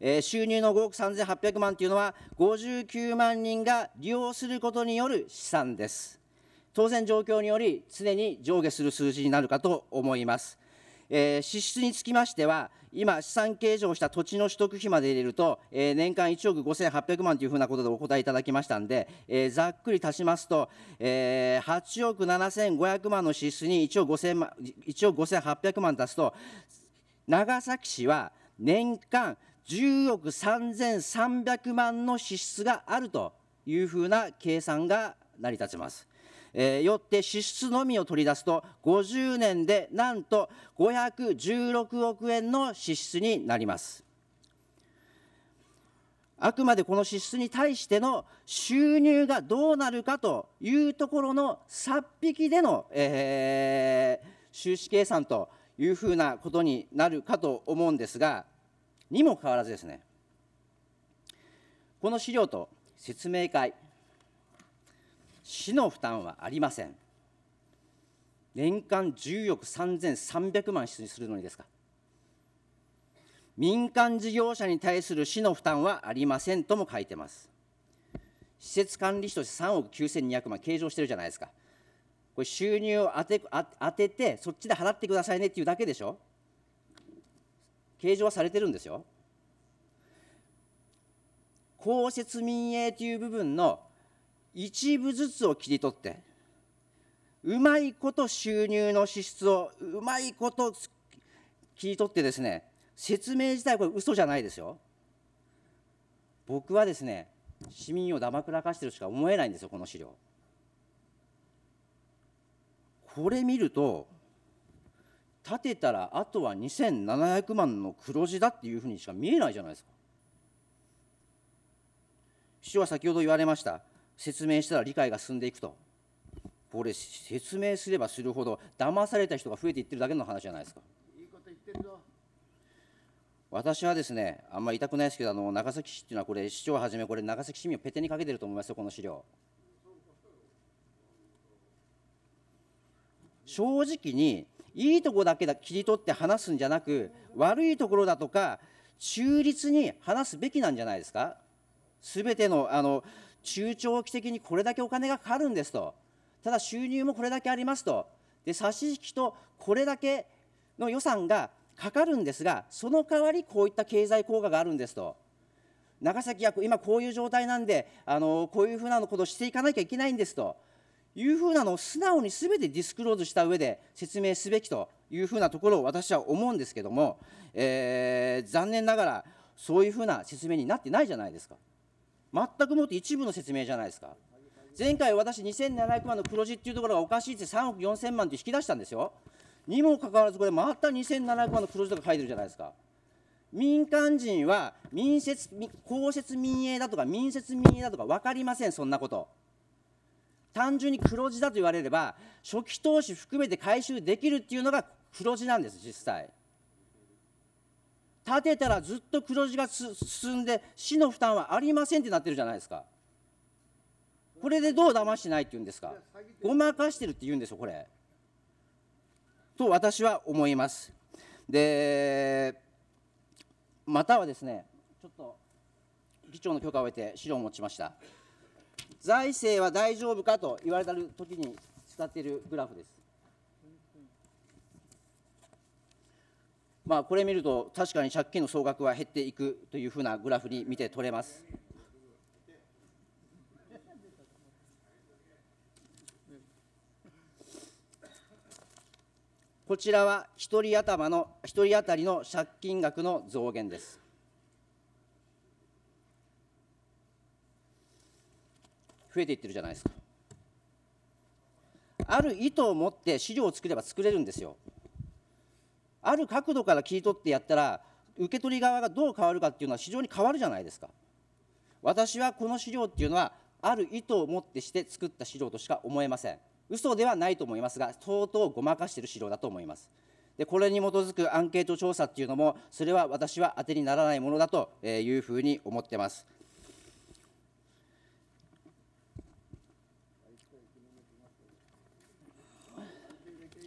えー、収入の5億3800万というのは、59万人が利用することによる試算です。当然状況により常に上下する数字になるかと思います。えー、支出につきましては、今、資産計上した土地の取得費まで入れると、えー、年間1億5800万というふうなことでお答えいただきましたんで、えー、ざっくり足しますと、えー、8億7500万の支出に1億 ,5000 1億5800万足すと、長崎市は年間10億3300万の支出があるというふうな計算が成り立ちます。えー、よって支出のみを取り出すと50年でなんと516億円の支出になりますあくまでこの支出に対しての収入がどうなるかというところの差っ引きでの、えー、収支計算というふうなことになるかと思うんですが、にもかかわらずですね、この資料と説明会、市の負担はありません年間10億3300万出にするのにですか民間事業者に対する市の負担はありませんとも書いてます施設管理費として3億9200万計上してるじゃないですかこれ収入を当て当ててそっちで払ってくださいねっていうだけでしょ計上はされてるんですよ公設民営という部分の一部ずつを切り取ってうまいこと収入の支出をうまいこと切り取ってですね説明自体これ嘘じゃないですよ僕はですね市民をだまくらかしてるしか思えないんですよこの資料これ見ると建てたらあとは2700万の黒字だっていうふうにしか見えないじゃないですか市長は先ほど言われました説明したら理解が進んでいくとこれ説明すればするほど騙された人が増えていってるだけの話じゃないですかいいこと言ってるぞ私はですねあんまり痛くないですけどあの長崎市っていうのはこれ市長はじめこれ長崎市民をペテにかけてると思いますよこの資料正直にいいとこだけだ切り取って話すんじゃなく悪いところだとか中立に話すべきなんじゃないですかすべてのあの中長期的にこれだけお金がかかるんですと、ただ収入もこれだけありますと、で差し引きとこれだけの予算がかかるんですが、その代わりこういった経済効果があるんですと。長崎は今こういう状態なんで、あのこういうふうなことをしていかなきゃいけないんですというふうなのを素直にすべてディスクローズした上で説明すべきというふうなところを私は思うんですけども、えー、残念ながらそういうふうな説明になってないじゃないですか。全くもって一部の説明じゃないですか。前回私2700万の黒字っていうところがおかしいって3億4000万って引き出したんですよ。にもかかわらずこれまた2700万の黒字とか書いてるじゃないですか。民間人は民設公設民営だとか民設民営だとか分かりませんそんなこと単純に黒字だと言われれば初期投資含めて回収できるっていうのが黒字なんです実際建てたらずっと黒字が進んで、市の負担はありませんってなってるじゃないですか。これでどう騙してないって言うんですか。ごまかしてるって言うんですよ、これ。と私は思います。で、またはですね、ちょっと議長の許可を得て資料を持ちました。財政は大丈夫かと言われた時に使っているグラフです。まあ、これ見ると、確かに借金の総額は減っていくというふうなグラフに見て取れます。こちらは1人頭の1人当たりの借金額の増減です。増えていってるじゃないですか。ある意図を持って資料を作れば作れるんですよ。ある角度から切り取ってやったら受け取り側がどう変わるかっていうのは非常に変わるじゃないですか私はこの資料っていうのはある意図をもってして作った資料としか思えません嘘ではないと思いますが相当ごまかしている資料だと思いますでこれに基づくアンケート調査っていうのもそれは私は当てにならないものだというふうに思ってます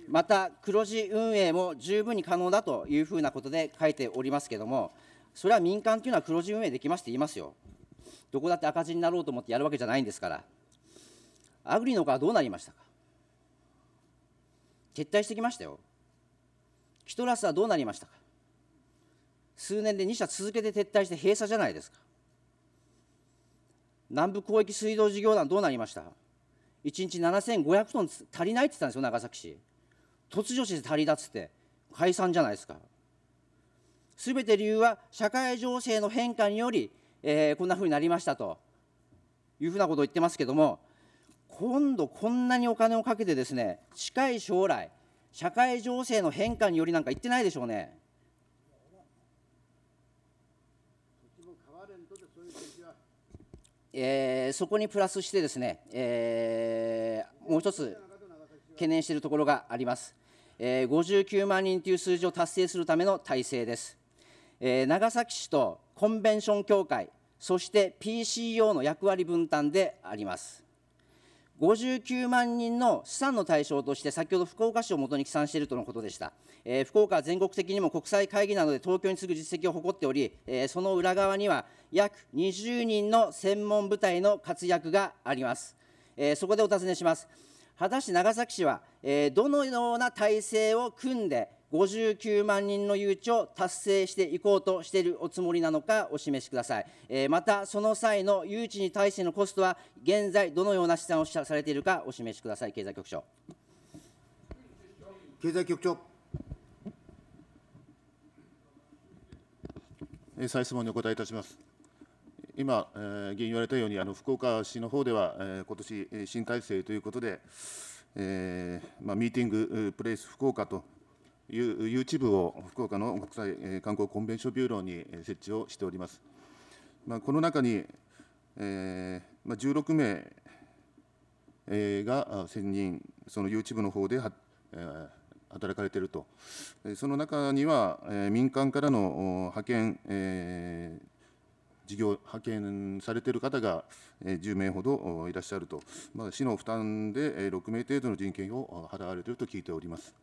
また黒字運営も十分に可能だというふうなことで書いておりますけれども、それは民間というのは黒字運営できますって言いますよ。どこだって赤字になろうと思ってやるわけじゃないんですから。アグリの丘はどうなりましたか撤退してきましたよ。キトラスはどうなりましたか数年で2社続けて撤退して閉鎖じゃないですか。南部広域水道事業団どうなりました ?1 日7500トン足りないって言ったんですよ、長崎市。突如してりだつって解散じゃないですか。すべて理由は社会情勢の変化により、えー、こんなふうになりましたというふうなことを言ってますけども、今度こんなにお金をかけてですね、近い将来、社会情勢の変化によりなんか言ってないでしょうね。えー、そこにプラスしてですね、えー、もう一つ懸念しているところがあります。え59万人という数字を達成するための体制です。え長崎市とコンベンション協会、そして PCO の役割分担であります。59万人の資産の対象として、先ほど福岡市をもとに起算しているとのことでした、え福岡は全国的にも国際会議などで東京に次ぐ実績を誇っており、えその裏側には約20人の専門部隊の活躍があります。えそこでお尋ねします。果たして長崎市は、えー、どのような体制を組んで、59万人の誘致を達成していこうとしているおつもりなのかお示しください。えー、また、その際の誘致に対してのコストは、現在、どのような試算をされているかお示しください、経済局長。経済局長。再質問にお答えいたします。今、え議員言われたように、あの福岡市の方では、えー、今年新体制ということで、えまあ、ミーティングプレイス福岡という YouTube を福岡の国際観光コンベンションビューローに設置をしております。まあ、この中に、えまあ、16名、えが専任、その YouTube の方では、え働かれていると、その中には、え民間からの派遣、え事業派遣されている方が10名ほどいらっしゃると、まあ、市の負担で6名程度の人件費を払われていると聞いております。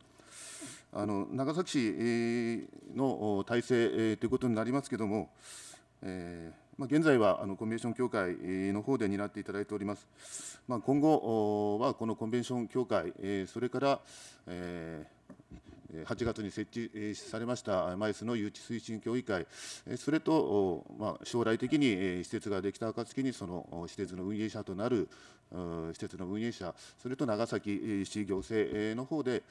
あの長崎市の体制ということになりますけれども、えーまあ、現在はあのコンベンション協会の方で担っていただいております。まあ、今後はこのコンベンション協会、それから、えー8月に設置されましたマイスの誘致推進協議会、それと、将来的に施設ができた暁に、その施設の運営者となる施設の運営者、それと長崎市行政の方で、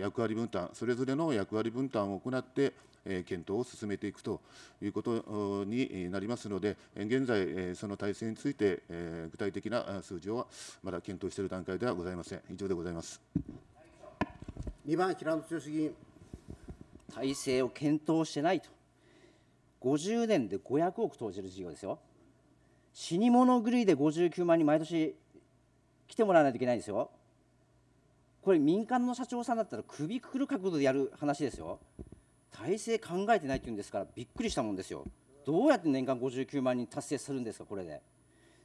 役割分担、それぞれの役割分担を行って、検討を進めていくということになりますので、現在、その体制について、具体的な数字はまだ検討している段階ではございません。以上でございます。2番平野剛議員。体制を検討してないと。50年で500億投じる事業ですよ。死に物狂いで59万人毎年来てもらわないといけないんですよ。これ民間の社長さんだったら首くくる角度でやる話ですよ。体制考えてないっていうんですからびっくりしたもんですよ。どうやって年間59万人達成するんですか、これで。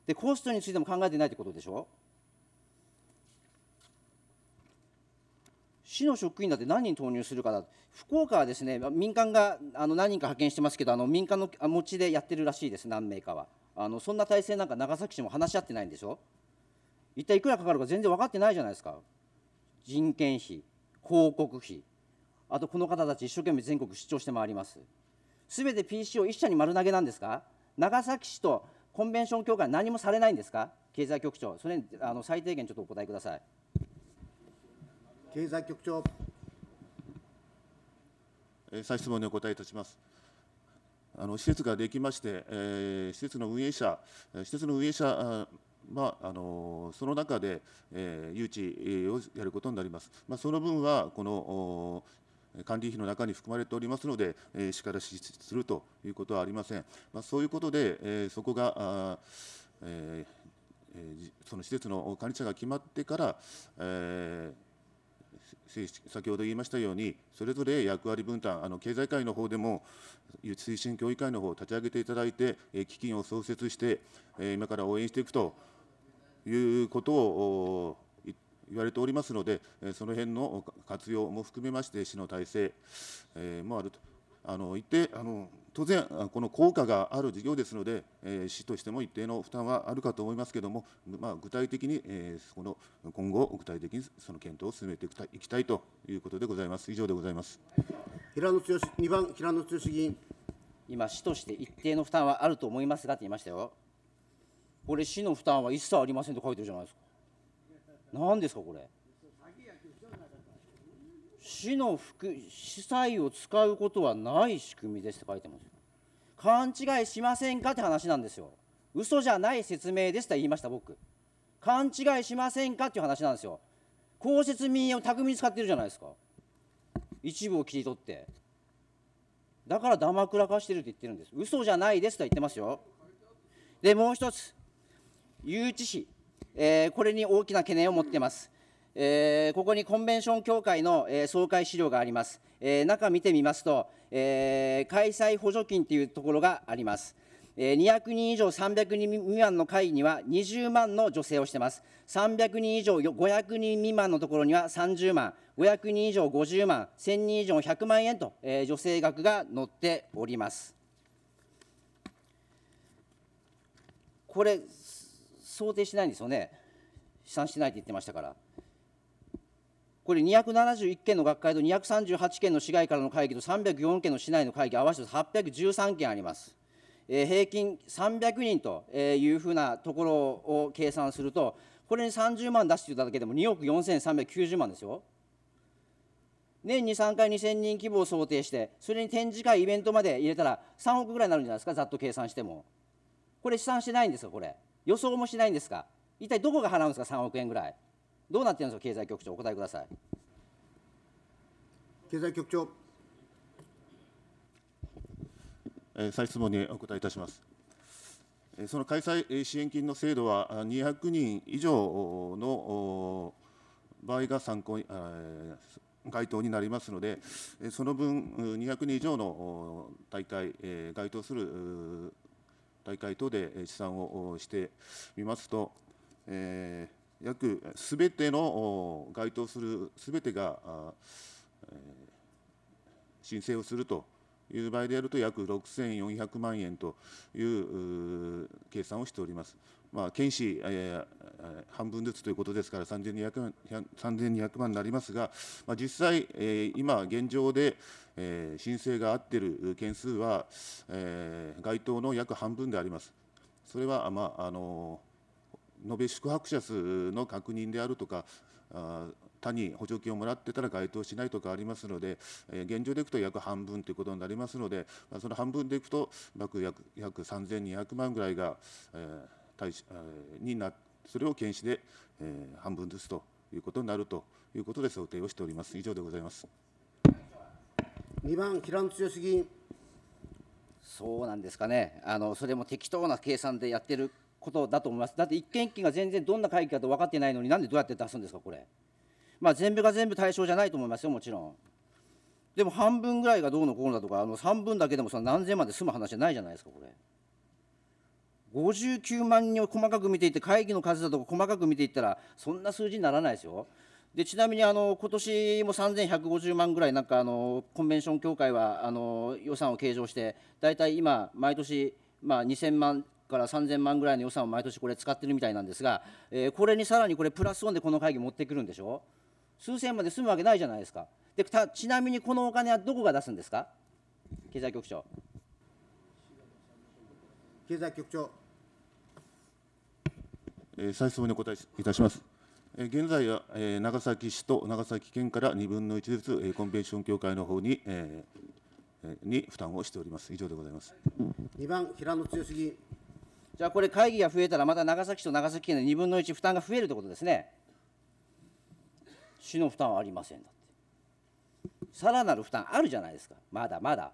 で、コストについても考えてないってことでしょ。市の職員だって何人投入するかだ福岡はですね民間があの何人か派遣してますけどあの民間の持ちでやってるらしいです何名かはあのそんな体制なんか長崎市も話し合ってないんでしょ一体いくらかかるか全然分かってないじゃないですか人件費広告費あとこの方たち一生懸命全国出張して回りますすべて PC を1社に丸投げなんですか長崎市とコンベンション協会何もされないんですか経済局長それあの最低限ちょっとお答えください経済局長。再質問にお答えいたします。あの施設ができまして、えー、施設の運営者、施設の運営者まあ、あのその中で、えー、誘致をやることになります。まあ、その分はこの管理費の中に含まれておりますので、えー、市から支出するということはありません。まあ、そういうことで、えー、そこが、あえー、その施設の管理者が決まってから、えー先ほど言いましたように、それぞれ役割分担、あの経済界の方でも、推進協議会の方を立ち上げていただいて、基金を創設して、今から応援していくということを言われておりますので、その辺の活用も含めまして、市の体制もあるとあのいてあの当然、この効果がある事業ですので、えー、市としても一定の負担はあるかと思いますけれども、まあ、具体的に、えー、この今後、具体的にその検討を進めていきたいいいきたということでございます。以上でございます平野剛2番、平野剛議員。今、市として一定の負担はあると思いますがと言いましたよ。これ、市の負担は一切ありませんと書いてるじゃないですか。何ですか、これ。死の副司祭を使うことはない仕組みですって書いてます勘違いしませんかって話なんですよ嘘じゃない説明ですって言いました僕勘違いしませんかっていう話なんですよ公設民営を巧みに使ってるじゃないですか一部を切り取ってだからだまくらかしてるって言ってるんです嘘じゃないですと言ってますよでもう一つ誘致費、えー、これに大きな懸念を持ってますえー、ここにコンベンション協会の、えー、総会資料があります、えー、中見てみますと、えー、開催補助金というところがあります、えー、200人以上300人未満の会には20万の助成をしてます300人以上500人未満のところには30万500人以上50万1000人以上100万円と、えー、助成額が載っておりますこれ想定してないんですよね試算してないと言ってましたから。これ271件の学会と238件の市外からの会議と304件の市内の会議、合わせて813件あります。えー、平均300人というふうなところを計算すると、これに30万出していただけでも2億4390万ですよ。年に3回2000人規模を想定して、それに展示会、イベントまで入れたら3億ぐらいになるんじゃないですか、ざっと計算しても。これ、試算してないんですか、これ。予想もしないんですか。一体どこが払うんですか、3億円ぐらい。どうなっているんでし経済局長、お答えください。経済局長。再質問にお答えいたします。その開催支援金の制度は、200人以上の場合が参考に、該当になりますので、その分、200人以上の大会、該当する大会等で試算をしてみますと、えー約すべての該当するすべてが申請をするという場合でやると、約6400万円という計算をしております。まあ、検視、えー、半分ずつということですから3200、万になりますが、まあ、実際、えー、今、現状で、えー、申請が合っている件数は、えー、該当の約半分であります。それは、まああの延べ宿泊者数の確認であるとか、他に補助金をもらってたら該当しないとかありますので、現状でいくと約半分ということになりますので、その半分でいくと、約約約3200万ぐらいが、え対しになそれを検視で、え半分ずつということになるということで想定をしております。以上でございます。2番平野剛議員そうなんですかねあの、それも適当な計算でやってることだと思います。だって一件一件が全然どんな会議かと分かってないのになんでどうやって出すんですか、これ。まあ、全部が全部対象じゃないと思いますよ、もちろん。でも半分ぐらいがどうのこうのだとか、あの3分だけでもその何千万で済む話じゃないじゃないですか、これ。59万人を細かく見ていって、会議の数だとか細かく見ていったら、そんな数字にならないですよ。でちなみにあの今年も3150万ぐらいなんかあのコンベンション協会はあの予算を計上して大体今毎年まあ2000万から3000万ぐらいの予算を毎年これ使ってるみたいなんですが、えー、これにさらにこれプラスオンでこの会議持ってくるんでしょ数千まで済むわけないじゃないですかでちなみにこのお金はどこが出すんですか経済局長経済局長えー、再質問にお答えいたします。え現在は、え長崎市と長崎県から2分の1ずつ、えコンベンション協会の方に、えー、に負担をしております。以上でございます。2番平野剛議員。じゃあこれ会議が増えたらまた長崎市と長崎県の2分の1負担が増えるということですね市の負担はありませんだってさらなる負担あるじゃないですかまだまだ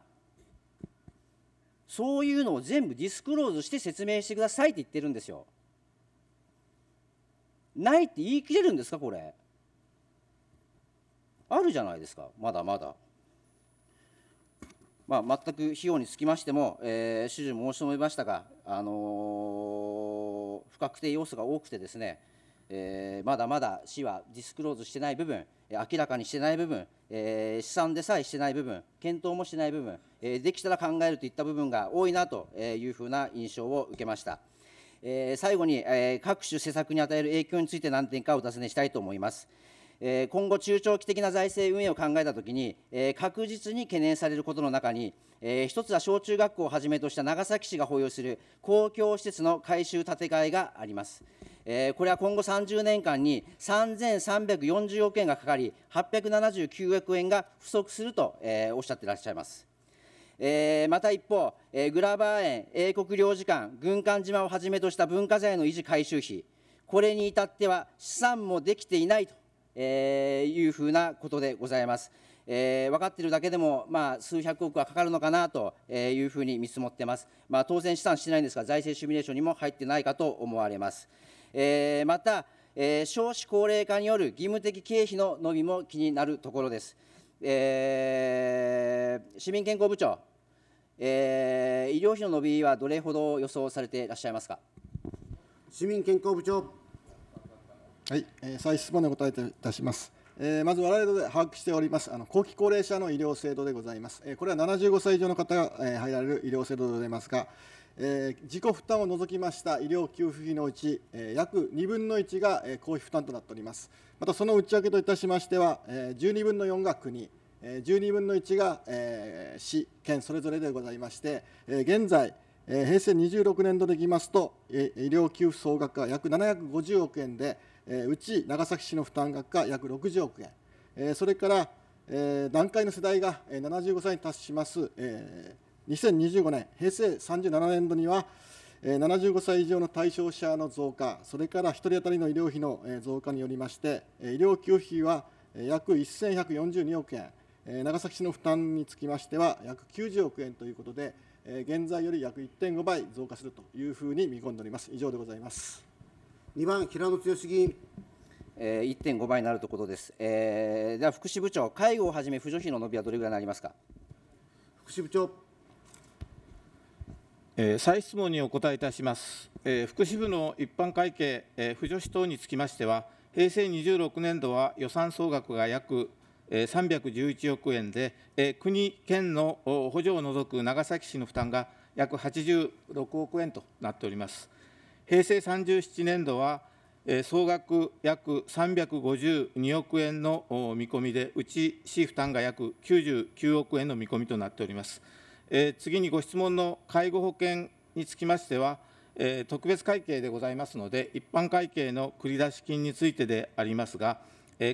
そういうのを全部ディスクローズして説明してくださいって言ってるんですよないって言い切れるんですかこれあるじゃないですかまだまだまあ、全く費用につきましても、えー、主申し述べましたが、あのー、不確定要素が多くてですね、えー、まだまだ市はディスクローズしてない部分、明らかにしてない部分、えー、試算でさえしてない部分、検討もしてない部分、えー、できたら考えるといった部分が多いなというふうな印象を受けました。えー、最後に、えー、各種施策に与える影響について何点かお尋ねしたいと思います。え今後、中長期的な財政運営を考えたときに、え確実に懸念されることの中に、え一つは小中学校をはじめとした長崎市が保有する公共施設の改修建て替えがあります。えこれは今後30年間に3340億円がかかり、879億円が不足すると、えおっしゃっていらっしゃいます。えまた一方、えグラバー園、英国領事館、軍艦島をはじめとした文化財の維持改修費、これに至っては資産もできていないとえー、いうふうなことでございます。えー、分かっているだけでも、まあ、数百億はかかるのかなというふうに見積もってます。まあ、当然試算してないんですが、財政シミュレーションにも入ってないかと思われます。えー、また、えー、少子高齢化による義務的経費の伸びも気になるところです。えー、市民健康部長、えー、医療費の伸びはどれほど予想されていらっしゃいますか。市民健康部長はい、えー、再質問でお答えいたします。えー、まず我々で把握しておりますあの後期高齢者の医療制度でございます。えー、これは75歳以上の方が、えー、入られる医療制度でございますが、えー、自己負担を除きました医療給付費のうち、えー、約2分の1が、えー、公費負担となっております。またその内訳といたしましては、えー、12分の4が国、えー、12分の1が、えー、市、県それぞれでございまして、えー、現在、えー、平成26年度でいきますと、えー、医療給付総額は約750億円で、うち長崎市の負担額が約60億円、それから、段階の世代が75歳に達します、2025年平成37年度には75歳以上の対象者の増加、それから1人当たりの医療費の増加によりまして、医療給付費は約1142億円、長崎市の負担につきましては約90億円ということで、現在より約1.5倍増加するというふうに見込んでおります。以上でございます。2番、平野剛議えー、1.5倍になるということです。えー、では福祉部長、介護をはじめ、扶助費の伸びはどれぐらいになりますか福祉部長。えー、再質問にお答えいたします。えー、福祉部の一般会計、えー、扶助費等につきましては、平成26年度は予算総額が約え311億円で、え国、県の補助を除く長崎市の負担が約86億円となっております。平成37年度は、総額約352億円の見込みで、うち市負担が約99億円の見込みとなっております。次にご質問の介護保険につきましては、特別会計でございますので、一般会計の繰出金についてでありますが、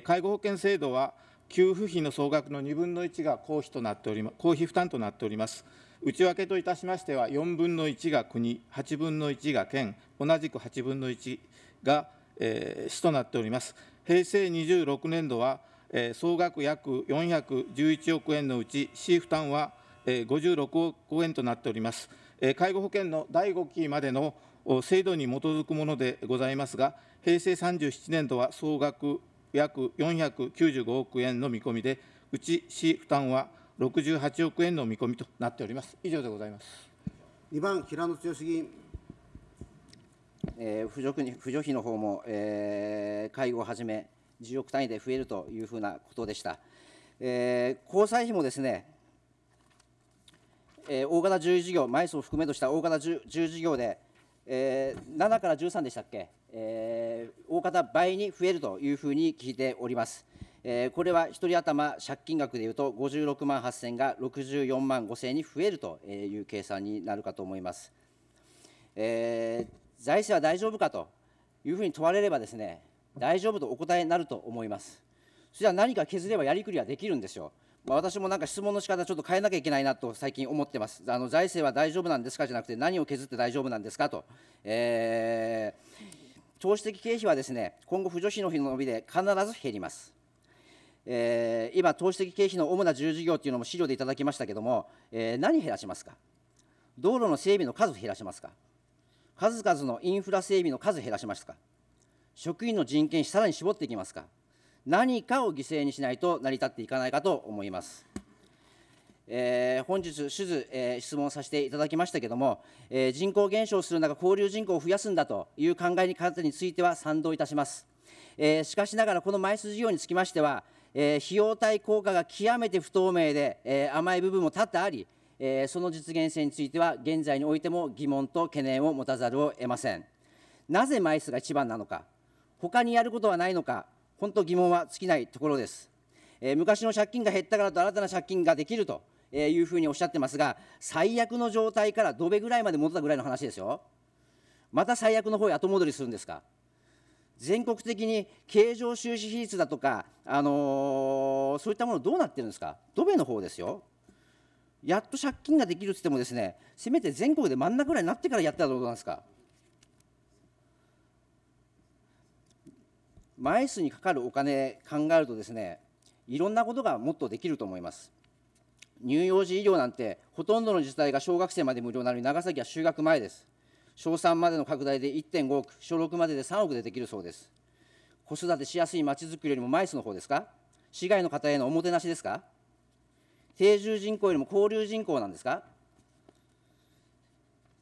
介護保険制度は、給付費の総額の2分の1が公費となっており、公費負担となっております。内訳といたしましては、4分の1が国、8分の1が県、同じく8分の1が、えー、市となっております。平成26年度は、えー、総額約411億円のうち、市負担は、えー、56億円となっております。えー、介護保険の第5期までの制度に基づくものでございますが、平成37年度は総額約495億円の見込みで、うち市負担は68億円の見込みとなっております。以上でございます。2番平野剛議員。えー、扶助に扶助費の方も、えー、介護をはじめ、10億単位で増えるというふうなことでした。えー、交際費もですね、えー、大型10事業、マイスを含めとした大型 10, 事業で、えー、7から13でしたっけ、えー、大型倍に増えるというふうに聞いております。えー、これは1人頭借金額でいうと56万8000が64万5000円に増えるという計算になるかと思います。えー、財政は大丈夫かというふうに問われればですね、大丈夫とお答えになると思います。それは何か削ればやりくりはできるんですよ。まあ、私もなんか質問の仕方ちょっと変えなきゃいけないなと最近思ってます。あの財政は大丈夫なんですかじゃなくて、何を削って大丈夫なんですかと。えー、投資的経費はですね、今後、扶助費の伸びで必ず減ります。えー、今、投資的経費の主な重事業というのも資料でいただきましたけれども、えー、何減らしますか、道路の整備の数減らしますか、数々のインフラ整備の数減らしますか、職員の人件費、さらに絞っていきますか、何かを犠牲にしないと成り立っていかないかと思います。えー、本日、手術、えー、質問させていただきましたけれども、えー、人口減少する中、交流人口を増やすんだという考えに方については賛同いたします。えー、しかしながら、この枚数事業につきましては、え費用対効果が極めて不透明で、え甘い部分も多々あり、えその実現性については、現在においても疑問と懸念を持たざるを得ません。なぜマイスが一番なのか、他にやることはないのか、本当疑問は尽きないところです。え昔の借金が減ったからと新たな借金ができるというふうにおっしゃってますが、最悪の状態からどべぐらいまで戻ったぐらいの話ですよ。また最悪の方へ後戻りするんですか。全国的に経常収支比率だとか、あのー、そういったもの、どうなってるんですか、ドベの方ですよ。やっと借金ができるってってもですね、せめて全国で真ん中ぐらいになってからやったらどうなんですか。枚数にかかるお金考えるとですね、いろんなことがもっとできると思います。乳幼児医療なんて、ほとんどの自治体が小学生まで無料なのに、長崎は就学前です。小3までの拡大で1.5億、小6までで3億でできるそうです。子育てしやすいまちづくりよりも枚数の方ですか市外の方へのおもてなしですか定住人口よりも交流人口なんですか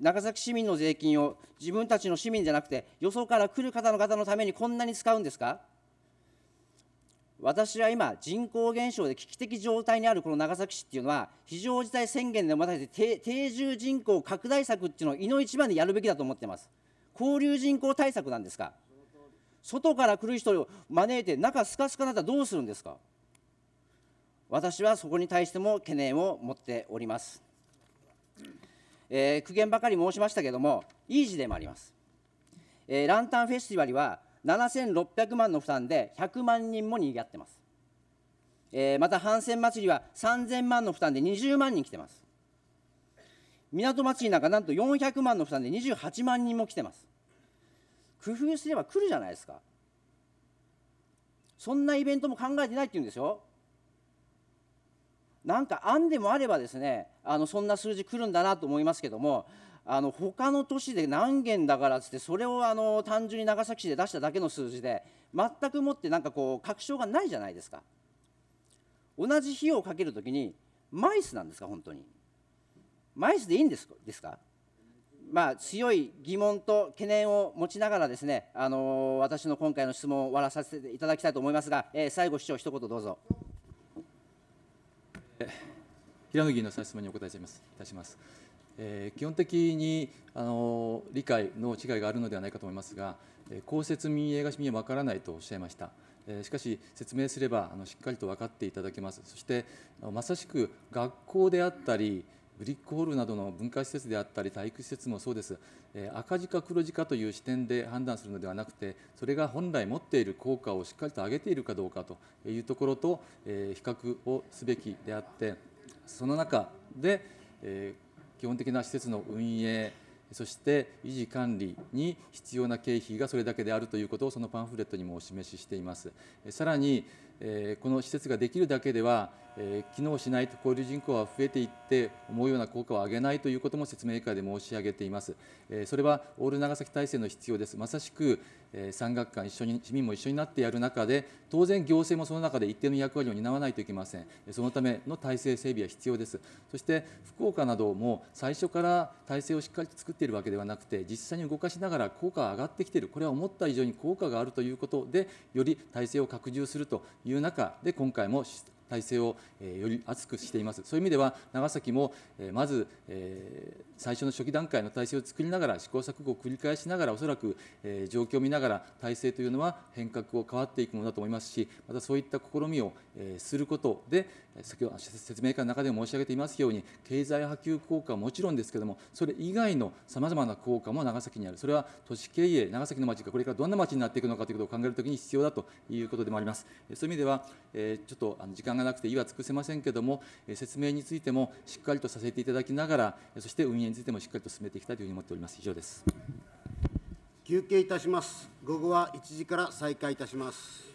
長崎市民の税金を自分たちの市民じゃなくて、よそから来る方の方のためにこんなに使うんですか私は今、人口減少で危機的状態にあるこの長崎市っていうのは、非常事態宣言でもたせて定住人口拡大策っていうのをいの一番でやるべきだと思ってます。交流人口対策なんですか。外から来る人を招いて、中すかすかなったらどうするんですか。私はそこに対しても懸念を持っております。えー、苦言ばかり申しましたけれども、いい事例もあります。えー、ランタンフェスティバルは7600万の負担で100万人もにぎわってます。えー、また、反戦祭りは3000万の負担で20万人来てます。港町なんかなんと400万の負担で28万人も来てます。工夫すれば来るじゃないですか。そんなイベントも考えてないって言うんですよ。なんか案でもあればですね、あのそんな数字来るんだなと思いますけども、あの他の都市で何件だからっつってそれをあの単純に長崎市で出しただけの数字で全くもってなんかこう確証がないじゃないですか同じ費用をかけるときにマイスなんですか本当にマイスでいいんですですかまあ、強い疑問と懸念を持ちながらですね、あの私の今回の質問を終わらさせていただきたいと思いますが、え最後、市長、一言どうぞ。平野議員の質問にお答えいたします。えー、基本的にあの理解の違いがあるのではないかと思いますが、えー、公設民営が市民は分からないとおっしゃいました。えー、しかし、説明すればあのしっかりと分かっていただけます。そしてまさしく学校であったり、ブリックホールなどの文化施設であったり体育施設もそうです、え赤字か黒字かという視点で判断するのではなくてそれが本来持っている効果をしっかりと上げているかどうかというところと、え比較をすべきであってその中で、えー基本的な施設の運営そして維持管理に必要な経費がそれだけであるということをそのパンフレットにもお示ししています。さらにこの施設ができるだけではえ機能しないと交流人口は増えていって思うような効果を上げないということも説明会で申し上げています、えそれはオール長崎体制の必要ですまさしく、えー、山岳館一緒に市民も一緒になってやる中で当然行政もその中で一定の役割を担わないといけませんそのための体制整備は必要ですそして福岡なども最初から体制をしっかり作っているわけではなくて実際に動かしながら効果が上がってきているこれは思った以上に効果があるということでより体制を拡充するという中で今回も体制をより厚くしています。そういう意味では長崎もまず最初の初期段階の体制を作りながら試行錯誤を繰り返しながらおそらく状況を見ながら体制というのは変革を変わっていくものだと思いますしまたそういった試みをすることで先ほど説明会の中でも申し上げていますように経済波及効果はもちろんですけれどもそれ以外のさまざまな効果も長崎にあるそれは都市経営長崎の町がこれからどんな町になっていくのかということを考えるときに必要だということでもあります。そういう意味ではちょっと時間がなくて意は尽くせませんけども、説明についてもしっかりとさせていただきながら、そして運営についてもしっかりと進めていきたいというふうに思っております。以上です。休憩いたします。午後は1時から再開いたします。